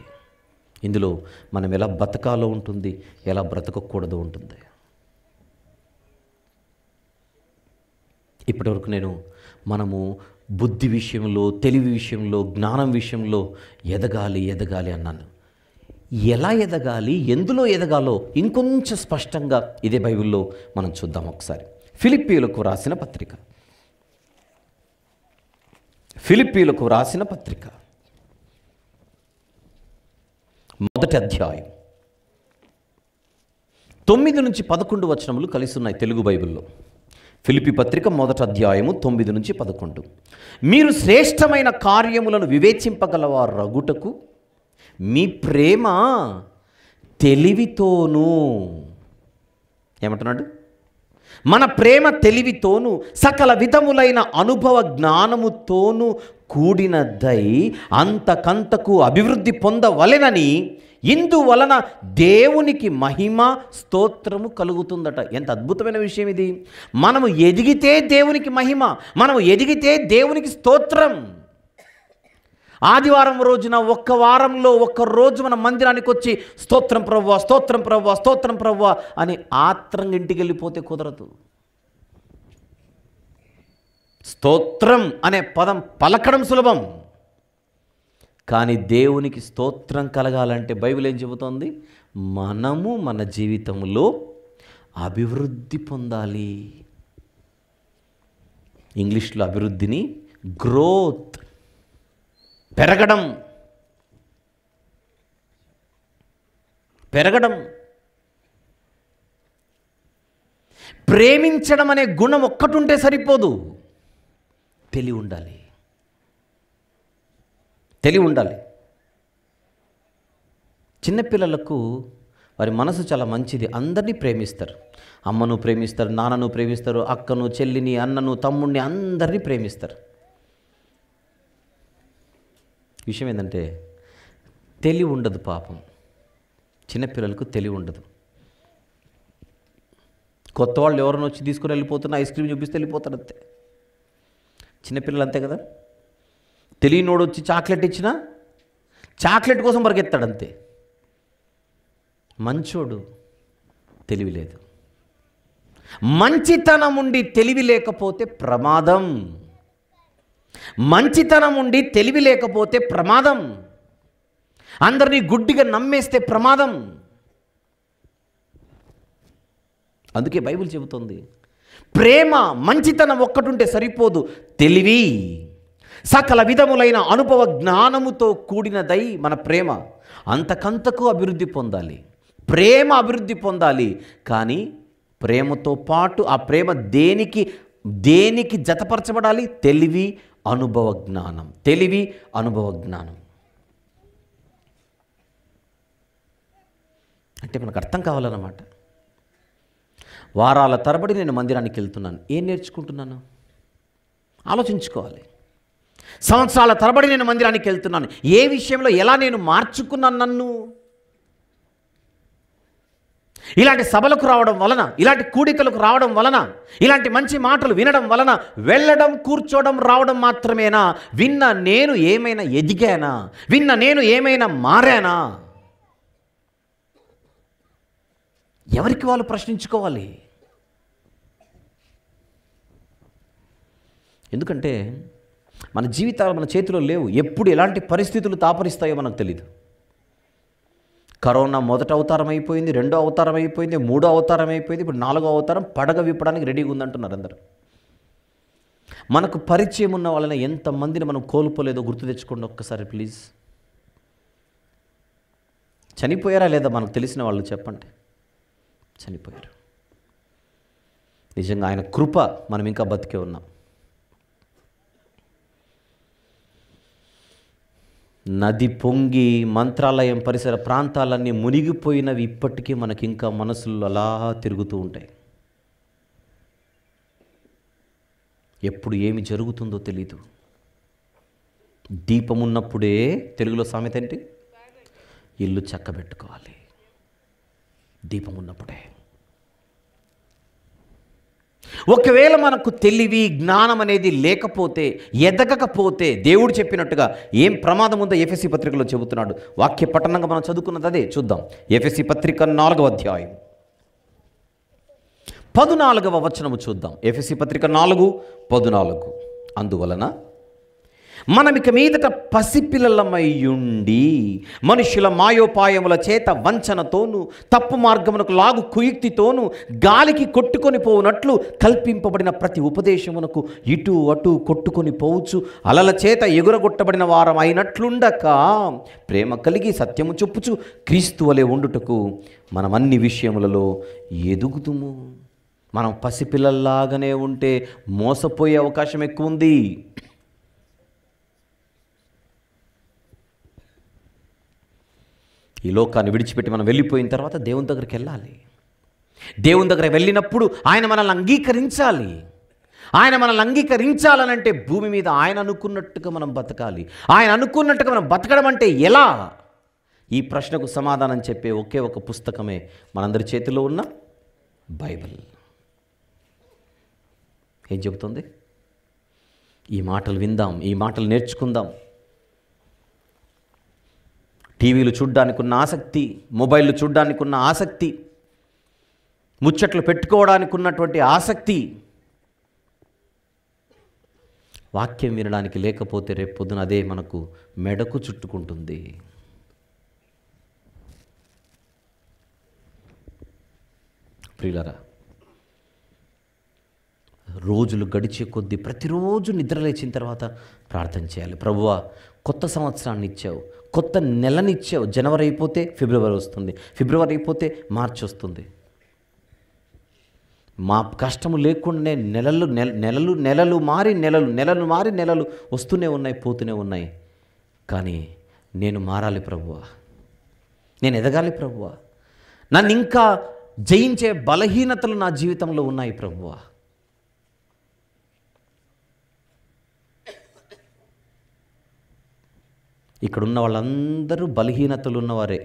ఇందులో మనం ఎలా బతకాలో ఉంటుంది ఎలా బ్రతకకూడదు ఉంటుంది ఇప్పటివరకు నేను మనము బుద్ధి విషయంలో తెలివి విషయంలో జ్ఞానం విషయంలో ఎదగాలి ఎదగాలి అన్నాను ఎలా ఎదగాలి ఎందులో ఎదగాలో ఇంకొంచెం స్పష్టంగా ఇదే బైబిల్లో మనం చూద్దాం ఒకసారి ఫిలిప్పీలకు రాసిన పత్రిక ఫిలిప్పీలకు రాసిన పత్రిక మొదటి అధ్యాయం తొమ్మిది నుంచి పదకొండు వచనములు కలిసి ఉన్నాయి తెలుగు బైబిల్లో ఫిలిపి పత్రిక మొదటి అధ్యాయము తొమ్మిది నుంచి పదకొండు మీరు శ్రేష్టమైన కార్యములను వివేచింపగలవారు రగుటకు మీ ప్రేమ తెలివితోనూ ఏమంటున్నాడు మన ప్రేమ తెలివితోనూ సకల విధములైన అనుభవ జ్ఞానముతోనూ కూడినదై అంతకంతకు అభివృద్ధి పొందవలెనని ఇందువలన దేవునికి మహిమ స్తోత్రము కలుగుతుందట ఎంత అద్భుతమైన విషయం ఇది మనము ఎదిగితే దేవునికి మహిమ మనము ఎదిగితే దేవునికి స్తోత్రం ఆదివారం రోజున ఒక్క వారంలో ఒక్క రోజు మన మందిరానికి వచ్చి స్తోత్రం ప్రవ్వ స్తోత్రం ప్రవ్వ స్తోత్రం ప్రవ్వ అని ఆత్రంగా ఇంటికి వెళ్ళిపోతే కుదరదు స్తోత్రం అనే పదం పలకడం సులభం కానీ దేవునికి స్తోత్రం కలగాలంటే బైబిల్ ఏం చెబుతోంది మనము మన జీవితంలో అభివృద్ధి పొందాలి ఇంగ్లీష్లో అభివృద్ధిని గ్రోత్ పెరగడం పెరగడం ప్రేమించడం అనే గుణం ఒక్కటుంటే సరిపోదు తెలివి ఉండాలి తెలివి ఉండాలి చిన్నపిల్లలకు వారి మనసు చాలా మంచిది అందరినీ ప్రేమిస్తారు అమ్మను ప్రేమిస్తారు నాన్నను ప్రేమిస్తారు అక్కను చెల్లిని అన్నను తమ్ముడిని అందరినీ ప్రేమిస్తారు విషయం ఏంటంటే తెలివి ఉండదు పాపం చిన్నపిల్లలకు తెలివి ఉండదు కొత్త వాళ్ళు ఎవరైనా వచ్చి తీసుకుని వెళ్ళిపోతున్నా ఐస్ క్రీమ్ చూపిస్తే వెళ్ళిపోతారు అంతే చిన్నపిల్లలు అంతే కదా తెలియనోడు వచ్చి చాక్లెట్ ఇచ్చినా చాక్లెట్ కోసం పరిగెత్తాడు అంతే మంచోడు తెలివి లేదు మంచితనం ఉండి తెలివి లేకపోతే ప్రమాదం మంచితనం ఉండి తెలివి లేకపోతే ప్రమాదం అందరినీ గుడ్డిగా నమ్మేస్తే ప్రమాదం అందుకే బైబిల్ చెబుతుంది ప్రేమ మంచితనం ఒక్కటుంటే సరిపోదు తెలివి సకల విధములైన అనుభవ జ్ఞానముతో కూడినదై మన ప్రేమ అంతకంతకు అభివృద్ధి పొందాలి ప్రేమ అభివృద్ధి పొందాలి కానీ ప్రేమతో పాటు ఆ ప్రేమ దేనికి దేనికి జతపరచబడాలి తెలివి అనుభవ జ్ఞానం తెలివి అనుభవ జ్ఞానం అంటే మనకు అర్థం కావాలన్నమాట వారాల తరబడి నేను మందిరానికి వెళ్తున్నాను ఏం నేర్చుకుంటున్నాను ఆలోచించుకోవాలి సంవత్సరాల తరబడి నేను మందిరానికి వెళ్తున్నాను ఏ విషయంలో ఎలా నేను మార్చుకున్నాను నన్ను ఇలాంటి సభలకు రావడం వలన ఇలాంటి కూడికలకు రావడం వలన ఇలాంటి మంచి మాటలు వినడం వలన వెళ్ళడం కూర్చోవడం రావడం మాత్రమేనా విన్న నేను ఏమైనా ఎదిగానా విన్న నేను ఏమైనా మారానా ఎవరికి వాళ్ళు ప్రశ్నించుకోవాలి ఎందుకంటే మన జీవితాలు మన చేతిలో లేవు ఎప్పుడు ఎలాంటి పరిస్థితులు తాపరిస్తాయో మనకు తెలియదు కరోనా మొదట అవతారం అయిపోయింది రెండో అవతారం అయిపోయింది మూడో అవతారం అయిపోయింది ఇప్పుడు నాలుగో అవతారం పడగ విప్పడానికి రెడీగా ఉందంటున్నారు అందరు మనకు పరిచయం ఉన్న వాళ్ళని ఎంతమందిని మనం కోల్పోలేదో గుర్తు తెచ్చుకోండి ఒక్కసారి ప్లీజ్ చనిపోయారా లేదా మనకు తెలిసిన వాళ్ళు చెప్పండి చనిపోయారు నిజంగా ఆయన కృప మనం ఇంకా బతికే ఉన్నాం నది పొంగి మంత్రాలయం పరిసర ప్రాంతాలన్నీ మునిగిపోయినవి ఇప్పటికీ మనకి ఇంకా మనసుల్లో అలా తిరుగుతూ ఉంటాయి ఎప్పుడు ఏమి జరుగుతుందో తెలీదు దీపం ఉన్నప్పుడే తెలుగులో సామెత ఏంటి ఇల్లు చక్కబెట్టుకోవాలి దీపం ఉన్నప్పుడే ఒకవేళ మనకు తెలివి జ్ఞానం అనేది లేకపోతే ఎదగకపోతే దేవుడు చెప్పినట్టుగా ఏం ప్రమాదం ఉందో ఎఫ్ఎస్సి పత్రికలో చెబుతున్నాడు వాక్య పఠనంగా మనం చదువుకున్నది అదే చూద్దాం ఎఫ్ఎస్సి పత్రిక నాలుగవ అధ్యాయం పదునాలుగవ వచనము చూద్దాం ఎఫ్ఎస్సి పత్రిక నాలుగు పదునాలుగు అందువలన మనం ఇక మీదట పసిపిల్లలమయ్యుండి మనుషుల మాయోపాయముల చేత వంచనతోనూ తప్పు మార్గమునకు లాగు కుయుక్తితోనూ గాలికి కొట్టుకొని పోవునట్లు కల్పింపబడిన ప్రతి ఉపదేశమునకు ఇటు అటు కొట్టుకొని పోవచ్చు అలల చేత ఎగురగొట్టబడిన వారం అయినట్లుండక ప్రేమ కలిగి సత్యము చొప్పుచు క్రీస్తు వలె ఉండుటకు మనం అన్ని విషయములలో ఎదుగుతుము మనం పసిపిల్లల్లాగానే ఉంటే మోసపోయే అవకాశం ఎక్కువ ఉంది ఈ లోకాన్ని విడిచిపెట్టి మనం వెళ్ళిపోయిన తర్వాత దేవుని దగ్గరికి వెళ్ళాలి దేవుని దగ్గర వెళ్ళినప్పుడు ఆయన మనల్ని అంగీకరించాలి ఆయన మనల్ని అంగీకరించాలనంటే భూమి మీద ఆయన అనుకున్నట్టుగా మనం బతకాలి ఆయన అనుకున్నట్టుగా మనం బతకడం అంటే ఎలా ఈ ప్రశ్నకు సమాధానం చెప్పే ఒకే ఒక పుస్తకమే మనందరి చేతిలో ఉన్న బైబిల్ ఏం చెబుతుంది ఈ మాటలు విందాం ఈ మాటలు నేర్చుకుందాం టీవీలు చూడ్డానికి ఉన్న ఆసక్తి మొబైల్లు చూడ్డానికి ఉన్న ఆసక్తి ముచ్చట్లు పెట్టుకోవడానికి ఉన్నటువంటి ఆసక్తి వాక్యం వినడానికి లేకపోతే రేపు పొద్దున అదే మనకు మెడకు చుట్టుకుంటుంది ప్రియులరా రోజులు గడిచే కొద్దీ ప్రతిరోజు నిద్ర లేచిన తర్వాత ప్రార్థన చేయాలి ప్రభువా కొత్త సంవత్సరాన్ని ఇచ్చావు కొత్త నెలనిచ్చే జనవరి అయిపోతే ఫిబ్రవరి వస్తుంది ఫిబ్రవరి అయిపోతే మార్చి వస్తుంది మా కష్టము లేకుండానే నెలలు నెలలు నెలలు మారి నెలలు నెలలు మారి నెలలు వస్తూనే ఉన్నాయి పోతూనే ఉన్నాయి కానీ నేను మారాలి ప్రభువా నేను ఎదగాలి ప్రభువా నన్ను ఇంకా జయించే బలహీనతలు నా జీవితంలో ఉన్నాయి ప్రభువా ఇక్కడున్న వాళ్ళందరూ బలహీనతలు ఉన్నవారే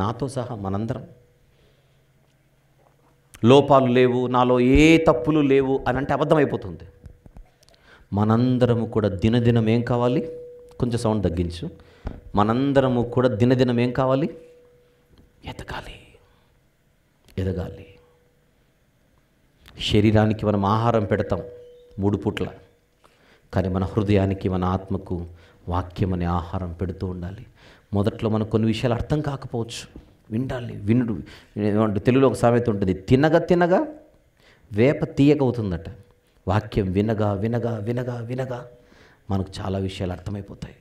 నాతో సహా మనందరం లోపాలు లేవు నాలో ఏ తప్పులు లేవు అని అంటే అబద్ధమైపోతుంది మనందరము కూడా దినదినం ఏం కావాలి కొంచెం సౌండ్ తగ్గించు మనందరము కూడా దినదినం ఏం కావాలి ఎదగాలి ఎదగాలి శరీరానికి మనం ఆహారం పెడతాం మూడు పూట్ల కానీ మన హృదయానికి మన ఆత్మకు వాక్యం అనే ఆహారం పెడుతూ ఉండాలి మొదట్లో మనకు కొన్ని విషయాలు అర్థం కాకపోవచ్చు వింటాలి వినుడు తెలుగులో ఒక సామెత ఉంటుంది తినగా తినగా వేప తీయగవుతుందట వాక్యం వినగా వినగా వినగా వినగా మనకు చాలా విషయాలు అర్థమైపోతాయి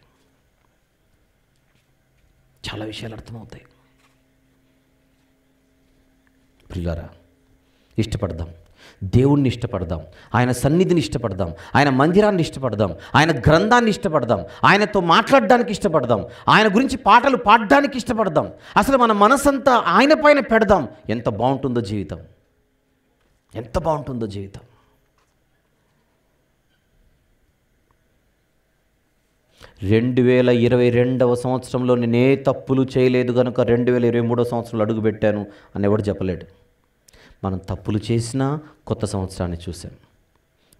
చాలా విషయాలు అర్థమవుతాయి పిల్లరా ఇష్టపడదాం దేవుణ్ణి ఇష్టపడదాం ఆయన సన్నిధిని ఇష్టపడదాం ఆయన మందిరాన్ని ఇష్టపడదాం ఆయన గ్రంథాన్ని ఇష్టపడదాం ఆయనతో మాట్లాడడానికి ఇష్టపడదాం ఆయన గురించి పాటలు పాడడానికి ఇష్టపడదాం అసలు మన మనసంతా ఆయన పైన పెడదాం ఎంత బాగుంటుందో జీవితం ఎంత బాగుంటుందో జీవితం రెండు వేల ఇరవై రెండవ సంవత్సరంలో నేనే తప్పులు చేయలేదు కనుక రెండు వేల ఇరవై మూడవ సంవత్సరంలో అడుగుపెట్టాను అని ఎవడు చెప్పలేడు మనం తప్పులు చేసినా కొత్త సంవత్సరాన్ని చూసాం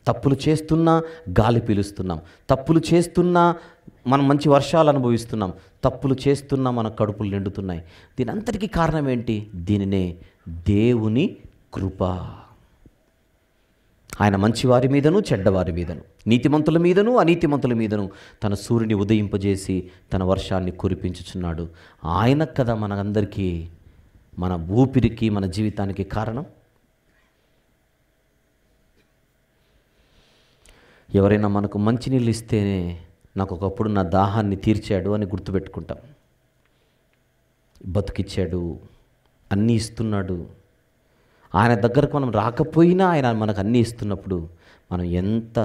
తప్పులు చేస్తున్నా గాలి పీలుస్తున్నాం తప్పులు చేస్తున్నా మనం మంచి వర్షాలు అనుభవిస్తున్నాం తప్పులు చేస్తున్నా మన కడుపులు నిండుతున్నాయి దీని అంతటికీ కారణం ఏంటి దీనినే దేవుని కృప ఆయన మంచివారి మీదను చెడ్డవారి మీదను నీతిమంతుల మీదను అనీతిమంతుల మీదను తన సూర్యుని ఉదయింపజేసి తన వర్షాన్ని కురిపించుచున్నాడు ఆయన కదా మనందరికీ మన ఊపిరికి మన జీవితానికి కారణం ఎవరైనా మనకు మంచినీళ్ళు ఇస్తేనే నాకు ఒకప్పుడు నా దాహాన్ని తీర్చాడు అని గుర్తుపెట్టుకుంటాం బతుకిచ్చాడు అన్నీ ఇస్తున్నాడు ఆయన దగ్గరకు మనం రాకపోయినా ఆయన మనకు అన్నీ ఇస్తున్నప్పుడు మనం ఎంత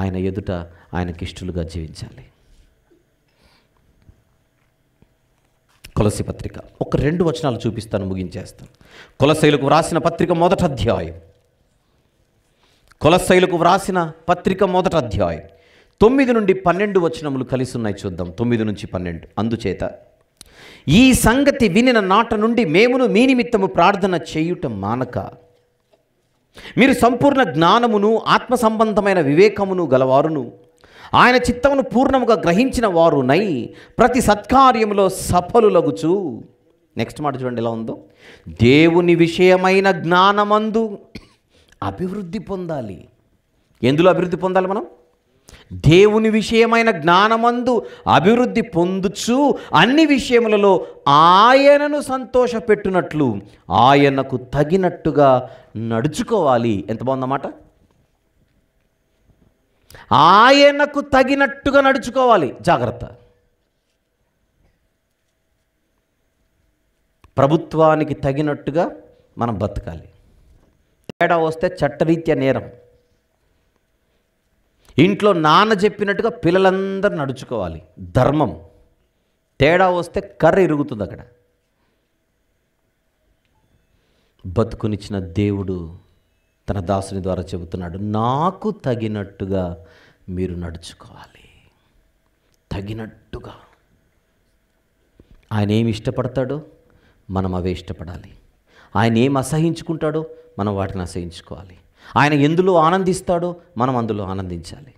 ఆయన ఎదుట ఆయనకి జీవించాలి కొలసి పత్రిక ఒక రెండు వచనాలు చూపిస్తాను ముగించేస్తాను కొలసైలకు వ్రాసిన పత్రిక మొదట అధ్యాయం కొలసైలకు వ్రాసిన పత్రిక మొదట అధ్యాయం తొమ్మిది నుండి పన్నెండు వచనములు కలిసి ఉన్నాయి చూద్దాం తొమ్మిది నుంచి పన్నెండు అందుచేత ఈ సంగతి వినిన నాట నుండి మేమును మీ నిమిత్తము ప్రార్థన చేయుట మానక మీరు సంపూర్ణ జ్ఞానమును ఆత్మ సంబంధమైన వివేకమును గలవారును ఆయన చిత్తమును పూర్ణముగా గ్రహించిన వారునై ప్రతి సఫలు సఫలులగుచు నెక్స్ట్ మాట చూడండి ఎలా ఉందో దేవుని విషయమైన జ్ఞానమందు అభివృద్ధి పొందాలి ఎందులో అభివృద్ధి పొందాలి మనం దేవుని విషయమైన జ్ఞానమందు అభివృద్ధి పొందుచు అన్ని విషయములలో ఆయనను సంతోషపెట్టునట్లు ఆయనకు తగినట్టుగా నడుచుకోవాలి ఎంత బాగుందన్నమాట ఆయనకు తగినట్టుగా నడుచుకోవాలి జాగ్రత్త ప్రభుత్వానికి తగినట్టుగా మనం బతకాలి తేడా వస్తే చట్టరీత్యా నేరం ఇంట్లో నాన్న చెప్పినట్టుగా పిల్లలందరూ నడుచుకోవాలి ధర్మం తేడా వస్తే కర్ర ఇరుగుతుంది అక్కడ బతుకునిచ్చిన దేవుడు తన దాసుని ద్వారా చెబుతున్నాడు నాకు తగినట్టుగా మీరు నడుచుకోవాలి తగినట్టుగా ఆయన ఏమి ఇష్టపడతాడో మనం అవే ఇష్టపడాలి ఆయన ఏం అసహించుకుంటాడో మనం వాటిని అసహించుకోవాలి ఆయన ఎందులో ఆనందిస్తాడో మనం అందులో ఆనందించాలి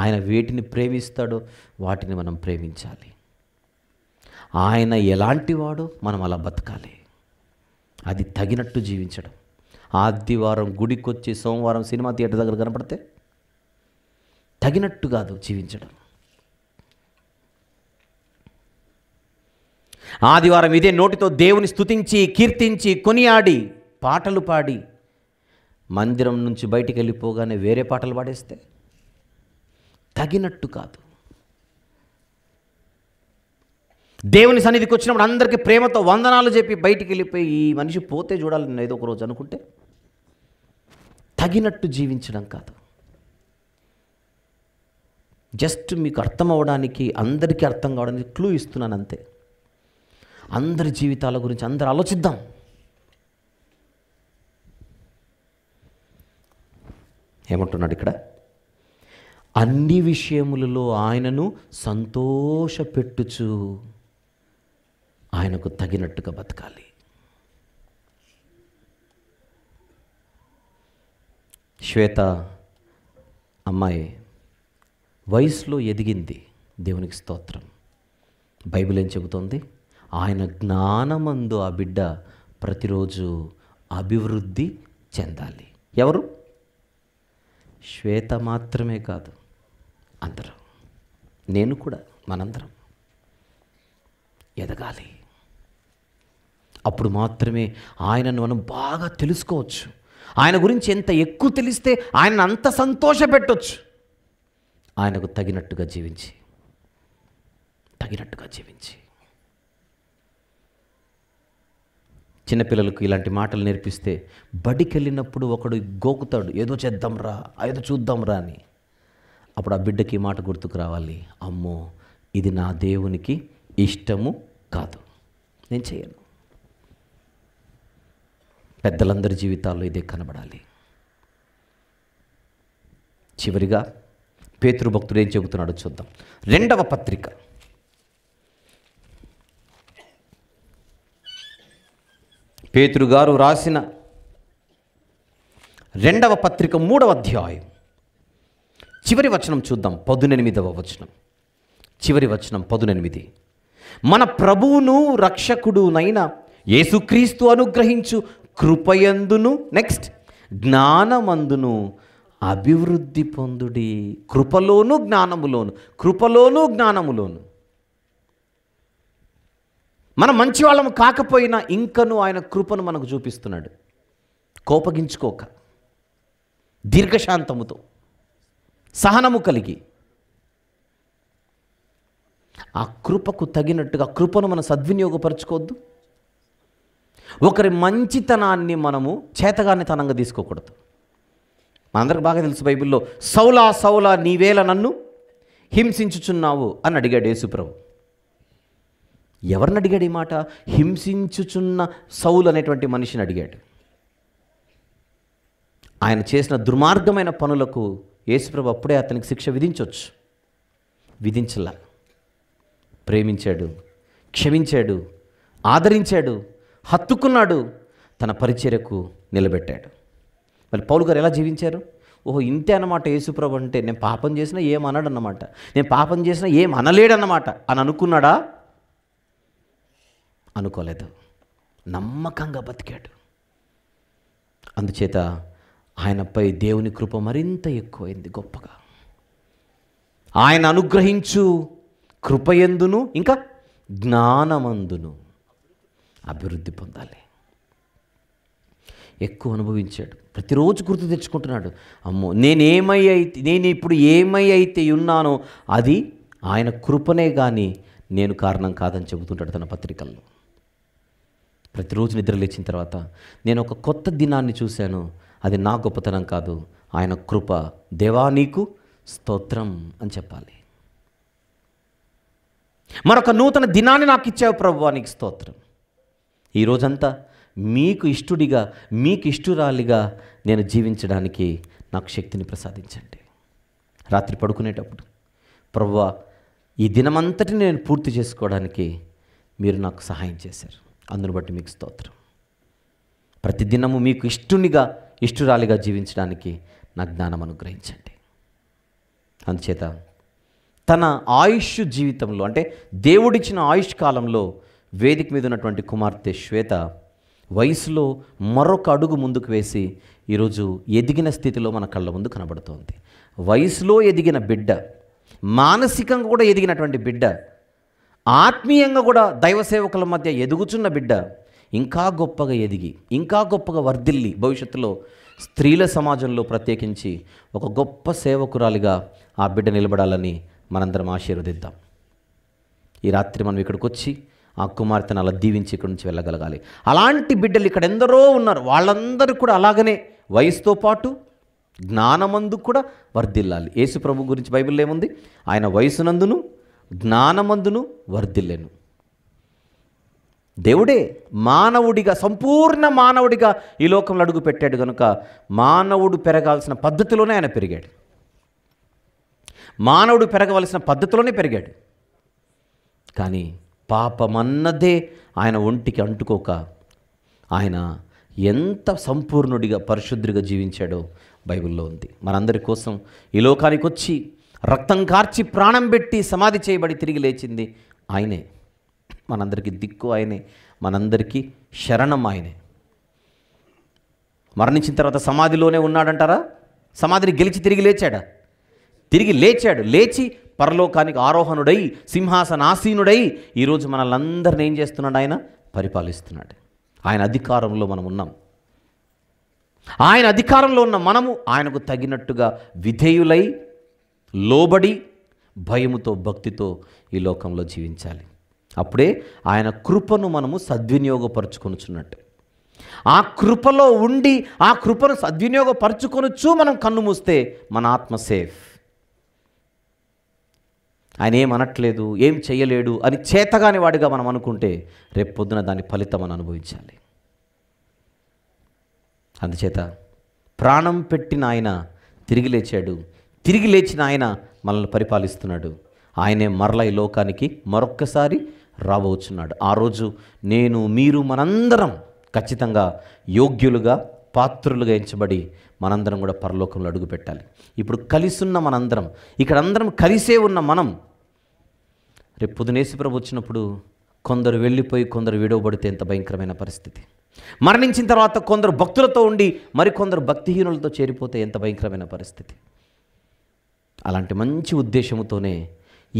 ఆయన వేటిని ప్రేమిస్తాడో వాటిని మనం ప్రేమించాలి ఆయన ఎలాంటివాడో మనం అలా బతకాలి అది తగినట్టు జీవించడం ఆదివారం గుడికి వచ్చి సోమవారం సినిమా థియేటర్ దగ్గర కనపడితే తగినట్టు కాదు జీవించడం ఆదివారం ఇదే నోటితో దేవుని స్థుతించి కీర్తించి కొనియాడి పాటలు పాడి మందిరం నుంచి బయటికి వెళ్ళిపోగానే వేరే పాటలు పాడేస్తే తగినట్టు కాదు దేవుని సన్నిధికి వచ్చినప్పుడు అందరికీ ప్రేమతో వందనాలు చెప్పి బయటికి వెళ్ళిపోయి ఈ మనిషి పోతే చూడాలి ఏదో ఒక రోజు అనుకుంటే తగినట్టు జీవించడం కాదు జస్ట్ మీకు అర్థం అవడానికి అందరికీ అర్థం కావడానికి క్లూ ఇస్తున్నాను అంతే అందరి జీవితాల గురించి అందరు ఆలోచిద్దాం ఏమంటున్నాడు ఇక్కడ అన్ని విషయములలో ఆయనను సంతోషపెట్టుచు ఆయనకు తగినట్టుగా బతకాలి శ్వేత అమ్మాయి వయసులో ఎదిగింది దేవునికి స్తోత్రం బైబిల్ ఏం చెబుతోంది ఆయన జ్ఞానమందు ఆ బిడ్డ ప్రతిరోజు అభివృద్ధి చెందాలి ఎవరు శ్వేత మాత్రమే కాదు అందరూ నేను కూడా మనందరం ఎదగాలి అప్పుడు మాత్రమే ఆయనను మనం బాగా తెలుసుకోవచ్చు ఆయన గురించి ఎంత ఎక్కువ తెలిస్తే ఆయన అంత సంతోషపెట్టొచ్చు ఆయనకు తగినట్టుగా జీవించి తగినట్టుగా జీవించి చిన్నపిల్లలకు ఇలాంటి మాటలు నేర్పిస్తే బడికి వెళ్ళినప్పుడు ఒకడు గోకుతాడు ఏదో చేద్దాంరా ఏదో చూద్దాంరా అని అప్పుడు ఆ బిడ్డకి మాట గుర్తుకు రావాలి అమ్మో ఇది నా దేవునికి ఇష్టము కాదు నేను చేయను పెద్దలందరి జీవితాల్లో ఇదే కనబడాలి చివరిగా పేతృభక్తుడు ఏం చెబుతున్నాడో చూద్దాం రెండవ పత్రిక పేతృగారు రాసిన రెండవ పత్రిక మూడవ అధ్యాయం చివరి వచనం చూద్దాం పదునెనిమిదవ వచనం చివరి వచనం పదునెనిమిది మన ప్రభువును రక్షకుడునైన యేసుక్రీస్తు అనుగ్రహించు కృపయందును నెక్స్ట్ జ్ఞానమందును అభివృద్ధి పొందుడి కృపలోను జ్ఞానములోను కృపలోను జ్ఞానములోను మనం మంచి వాళ్ళము కాకపోయినా ఇంకను ఆయన కృపను మనకు చూపిస్తున్నాడు కోపగించుకోక దీర్ఘశాంతముతో సహనము కలిగి ఆ కృపకు తగినట్టుగా కృపను మనం సద్వినియోగపరచుకోవద్దు ఒకరి మంచితనాన్ని మనము చేతగానితనంగా తీసుకోకూడదు మనందరికి బాగా తెలుసు బైబిల్లో సౌలా సౌలా నీవేల నన్ను హింసించుచున్నావు అని అడిగాడు యేసుప్రభు ఎవరిని అడిగాడు ఈ మాట హింసించుచున్న సౌలు అనేటువంటి మనిషిని అడిగాడు ఆయన చేసిన దుర్మార్గమైన పనులకు యేసుప్రభు అప్పుడే అతనికి శిక్ష విధించవచ్చు విధించలా ప్రేమించాడు క్షమించాడు ఆదరించాడు హత్తుకున్నాడు తన పరిచర్యకు నిలబెట్టాడు మరి పౌలు గారు ఎలా జీవించారు ఓహో ఇంతే అనమాట యేసుప్రభు అంటే నేను పాపం చేసినా ఏం ఏమనడన్నమాట నేను పాపం చేసినా ఏం అనలేడన్నమాట అని అనుకున్నాడా అనుకోలేదు నమ్మకంగా బతికాడు అందుచేత ఆయనపై దేవుని కృప మరింత ఎక్కువైంది గొప్పగా ఆయన అనుగ్రహించు కృపయందును ఇంకా జ్ఞానమందును అభివృద్ధి పొందాలి ఎక్కువ అనుభవించాడు ప్రతిరోజు గుర్తు తెచ్చుకుంటున్నాడు అమ్మో నేనేమై అయితే నేను ఇప్పుడు ఏమై అయితే ఉన్నానో అది ఆయన కృపనే కానీ నేను కారణం కాదని చెబుతుంటాడు తన పత్రికల్లో ప్రతిరోజు నిద్ర లేచిన తర్వాత నేను ఒక కొత్త దినాన్ని చూశాను అది నా గొప్పతనం కాదు ఆయన కృప దేవా నీకు స్తోత్రం అని చెప్పాలి మరొక నూతన దినాన్ని నాకు ఇచ్చావు ప్రభు నీకు స్తోత్రం ఈ రోజంతా మీకు ఇష్టుడిగా మీకు ఇష్టురాలిగా నేను జీవించడానికి నాకు శక్తిని ప్రసాదించండి రాత్రి పడుకునేటప్పుడు ప్రవ్వా ఈ దినమంతటి నేను పూర్తి చేసుకోవడానికి మీరు నాకు సహాయం చేశారు అందును బట్టి మీకు స్తోత్రం ప్రతిదినము మీకు ఇష్టునిగా ఇష్టురాలిగా జీవించడానికి నా జ్ఞానం అనుగ్రహించండి అందుచేత తన ఆయుష్ జీవితంలో అంటే దేవుడిచ్చిన ఆయుష్ కాలంలో వేదిక మీద ఉన్నటువంటి కుమార్తె శ్వేత వయసులో మరొక అడుగు ముందుకు వేసి ఈరోజు ఎదిగిన స్థితిలో మన కళ్ళ ముందు కనబడుతోంది వయసులో ఎదిగిన బిడ్డ మానసికంగా కూడా ఎదిగినటువంటి బిడ్డ ఆత్మీయంగా కూడా దైవ సేవకుల మధ్య ఎదుగుచున్న బిడ్డ ఇంకా గొప్పగా ఎదిగి ఇంకా గొప్పగా వర్ధిల్లి భవిష్యత్తులో స్త్రీల సమాజంలో ప్రత్యేకించి ఒక గొప్ప సేవకురాలిగా ఆ బిడ్డ నిలబడాలని మనందరం ఆశీర్వదిద్దాం ఈ రాత్రి మనం ఇక్కడికి వచ్చి ఆ కుమార్తెను అలా దీవించి ఇక్కడి నుంచి వెళ్ళగలగాలి అలాంటి బిడ్డలు ఇక్కడ ఎందరో ఉన్నారు వాళ్ళందరూ కూడా అలాగనే వయసుతో పాటు జ్ఞానమందు కూడా వర్ధిల్లాలి యేసు ప్రభు గురించి బైబిల్ ఏముంది ఆయన వయసునందును జ్ఞానమందును వర్ధిల్లేను దేవుడే మానవుడిగా సంపూర్ణ మానవుడిగా ఈ లోకంలో అడుగు పెట్టాడు కనుక మానవుడు పెరగాల్సిన పద్ధతిలోనే ఆయన పెరిగాడు మానవుడు పెరగవలసిన పద్ధతిలోనే పెరిగాడు కానీ పాపమన్నదే ఆయన ఒంటికి అంటుకోక ఆయన ఎంత సంపూర్ణుడిగా పరిశుద్ధుడిగా జీవించాడో బైబిల్లో ఉంది మనందరి కోసం ఈ లోకానికి వచ్చి రక్తం కార్చి ప్రాణం పెట్టి సమాధి చేయబడి తిరిగి లేచింది ఆయనే మనందరికీ దిక్కు ఆయనే మనందరికీ శరణం ఆయనే మరణించిన తర్వాత సమాధిలోనే ఉన్నాడంటారా సమాధిని గెలిచి తిరిగి లేచాడా తిరిగి లేచాడు లేచి పరలోకానికి ఆరోహణుడై సింహాసనాసీనుడై ఈరోజు మనల్ందరిని ఏం చేస్తున్నాడు ఆయన పరిపాలిస్తున్నాడు ఆయన అధికారంలో మనం ఉన్నాం ఆయన అధికారంలో ఉన్న మనము ఆయనకు తగినట్టుగా విధేయులై లోబడి భయముతో భక్తితో ఈ లోకంలో జీవించాలి అప్పుడే ఆయన కృపను మనము సద్వినియోగపరుచుకొనుచున్నట్టు ఆ కృపలో ఉండి ఆ కృపను సద్వినియోగపరుచుకొనుచు మనం కన్ను మూస్తే మన ఆత్మ సేఫ్ ఆయన ఏం అనట్లేదు ఏం చేయలేడు అని చేతగాని వాడిగా మనం అనుకుంటే రేపు పొద్దున దాని ఫలితం అని అనుభవించాలి అందుచేత ప్రాణం పెట్టిన ఆయన తిరిగి లేచాడు తిరిగి లేచిన ఆయన మనల్ని పరిపాలిస్తున్నాడు ఆయనే మరల ఈ లోకానికి మరొక్కసారి రాబోచున్నాడు ఆ రోజు నేను మీరు మనందరం ఖచ్చితంగా యోగ్యులుగా పాత్రులుగా ఎంచబడి మనందరం కూడా పరలోకంలో అడుగు పెట్టాలి ఇప్పుడు కలిసి ఉన్న మనందరం ఇక్కడ అందరం కలిసే ఉన్న మనం రేపు పొద్దునేసి ప్రభు వచ్చినప్పుడు కొందరు వెళ్ళిపోయి కొందరు విడవబడితే ఎంత భయంకరమైన పరిస్థితి మరణించిన తర్వాత కొందరు భక్తులతో ఉండి మరికొందరు భక్తిహీనులతో చేరిపోతే ఎంత భయంకరమైన పరిస్థితి అలాంటి మంచి ఉద్దేశంతోనే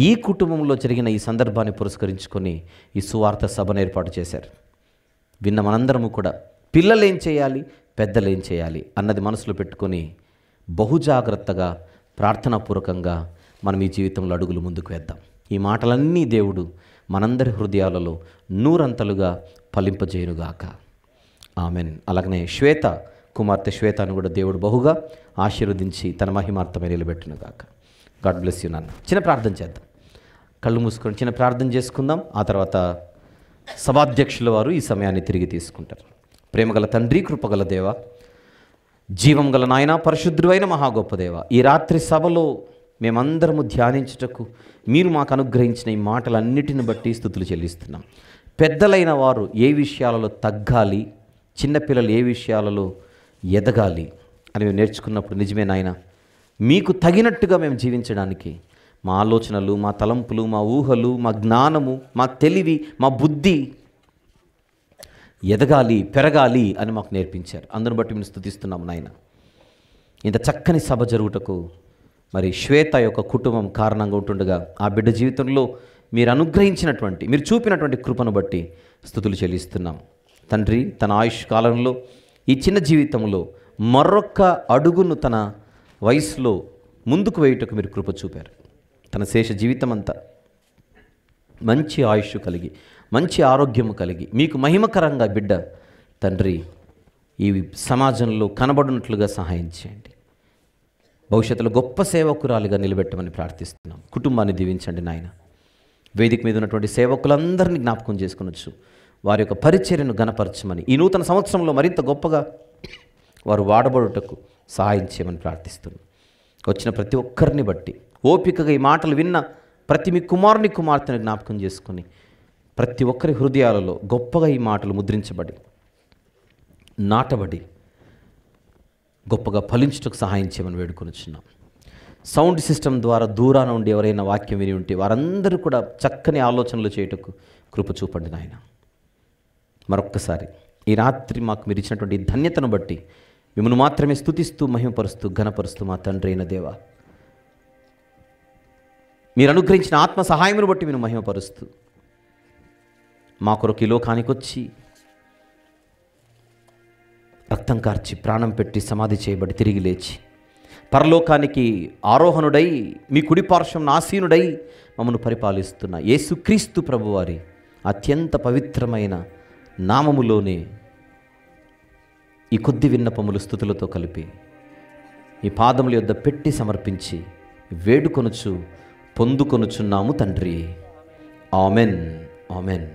ఈ కుటుంబంలో జరిగిన ఈ సందర్భాన్ని పురస్కరించుకొని ఈ సువార్త సభను ఏర్పాటు చేశారు విన్న మనందరము కూడా పిల్లలు ఏం చేయాలి పెద్దలు ఏం చేయాలి అన్నది మనసులో పెట్టుకొని బహుజాగ్రత్తగా ప్రార్థనాపూర్వకంగా మనం ఈ జీవితంలో అడుగులు ముందుకు వేద్దాం ఈ మాటలన్నీ దేవుడు మనందరి హృదయాలలో నూరంతలుగా ఫలింపజేయునుగాక ఆమెన్ అలాగనే శ్వేత కుమార్తె శ్వేతను కూడా దేవుడు బహుగా ఆశీర్వదించి తన మహిమార్థమై నిలబెట్టునుగాక గాడ్ బ్లెస్ యూ నాన్న చిన్న ప్రార్థన చేద్దాం కళ్ళు మూసుకొని చిన్న ప్రార్థన చేసుకుందాం ఆ తర్వాత సభాధ్యక్షుల వారు ఈ సమయాన్ని తిరిగి తీసుకుంటారు ప్రేమగల తండ్రి కృపగల దేవ జీవం గల నాయన పరిశుద్ధుడైన మహా గొప్ప దేవ ఈ రాత్రి సభలో మేమందరము ధ్యానించుటకు మీరు మాకు అనుగ్రహించిన ఈ మాటలన్నిటిని బట్టి స్థుతులు చెల్లిస్తున్నాం పెద్దలైన వారు ఏ విషయాలలో తగ్గాలి చిన్నపిల్లలు ఏ విషయాలలో ఎదగాలి అని మేము నేర్చుకున్నప్పుడు నిజమే నాయన మీకు తగినట్టుగా మేము జీవించడానికి మా ఆలోచనలు మా తలంపులు మా ఊహలు మా జ్ఞానము మా తెలివి మా బుద్ధి ఎదగాలి పెరగాలి అని మాకు నేర్పించారు అందరిని బట్టి మేము స్థుతిస్తున్నాము నాయన ఇంత చక్కని సభ జరుగుటకు మరి శ్వేత యొక్క కుటుంబం కారణంగా ఉంటుండగా ఆ బిడ్డ జీవితంలో మీరు అనుగ్రహించినటువంటి మీరు చూపినటువంటి కృపను బట్టి స్థుతులు చెల్లిస్తున్నాం తండ్రి తన ఆయుష్ కాలంలో ఈ చిన్న జీవితంలో మరొక్క అడుగును తన వయసులో ముందుకు వేయుటకు మీరు కృప చూపారు తన శేష జీవితం అంతా మంచి ఆయుష్ కలిగి మంచి ఆరోగ్యము కలిగి మీకు మహిమకరంగా బిడ్డ తండ్రి ఈ సమాజంలో కనబడినట్లుగా సహాయం చేయండి భవిష్యత్తులో గొప్ప సేవకురాలుగా నిలబెట్టమని ప్రార్థిస్తున్నాం కుటుంబాన్ని దీవించండి నాయన వేదిక మీద ఉన్నటువంటి సేవకులందరినీ జ్ఞాపకం చేసుకునొచ్చు వారి యొక్క పరిచర్యను గణపరచమని ఈ నూతన సంవత్సరంలో మరింత గొప్పగా వారు వాడబడుటకు సహాయం చేయమని ప్రార్థిస్తున్నాం వచ్చిన ప్రతి ఒక్కరిని బట్టి ఓపికగా ఈ మాటలు విన్న ప్రతి మీ కుమారుని కుమార్తెను జ్ఞాపకం చేసుకుని ప్రతి ఒక్కరి హృదయాలలో గొప్పగా ఈ మాటలు ముద్రించబడి నాటబడి గొప్పగా ఫలించటకు సహాయం చేయమని వేడుకొని వేడుకొనిచున్నాం సౌండ్ సిస్టమ్ ద్వారా దూరాన ఉండి ఎవరైనా వాక్యం విని ఉంటే వారందరూ కూడా చక్కని ఆలోచనలు చేయటకు కృప చూపండి నాయన మరొక్కసారి ఈ రాత్రి మాకు మీరు ఇచ్చినటువంటి ధన్యతను బట్టి మిమ్మల్ని మాత్రమే స్థుతిస్తూ మహిమపరుస్తూ ఘనపరుస్తూ మా తండ్రి అయిన దేవ మీరు అనుగ్రహించిన ఆత్మ సహాయమును బట్టి మేము మహిమపరుస్తూ మా కొరకు ఈ లోకానికి వచ్చి రక్తం కార్చి ప్రాణం పెట్టి సమాధి చేయబడి తిరిగి లేచి పరలోకానికి ఆరోహణుడై మీ కుడిపార్శ్వం నాసీనుడై మమ్మను పరిపాలిస్తున్న యేసుక్రీస్తు ప్రభువారి అత్యంత పవిత్రమైన నామములోనే ఈ కొద్ది విన్నపములు స్థుతులతో కలిపి ఈ పాదముల యొద్ద పెట్టి సమర్పించి వేడుకొనుచు పొందుకొనుచున్నాము తండ్రి ఆమెన్ ఆమెన్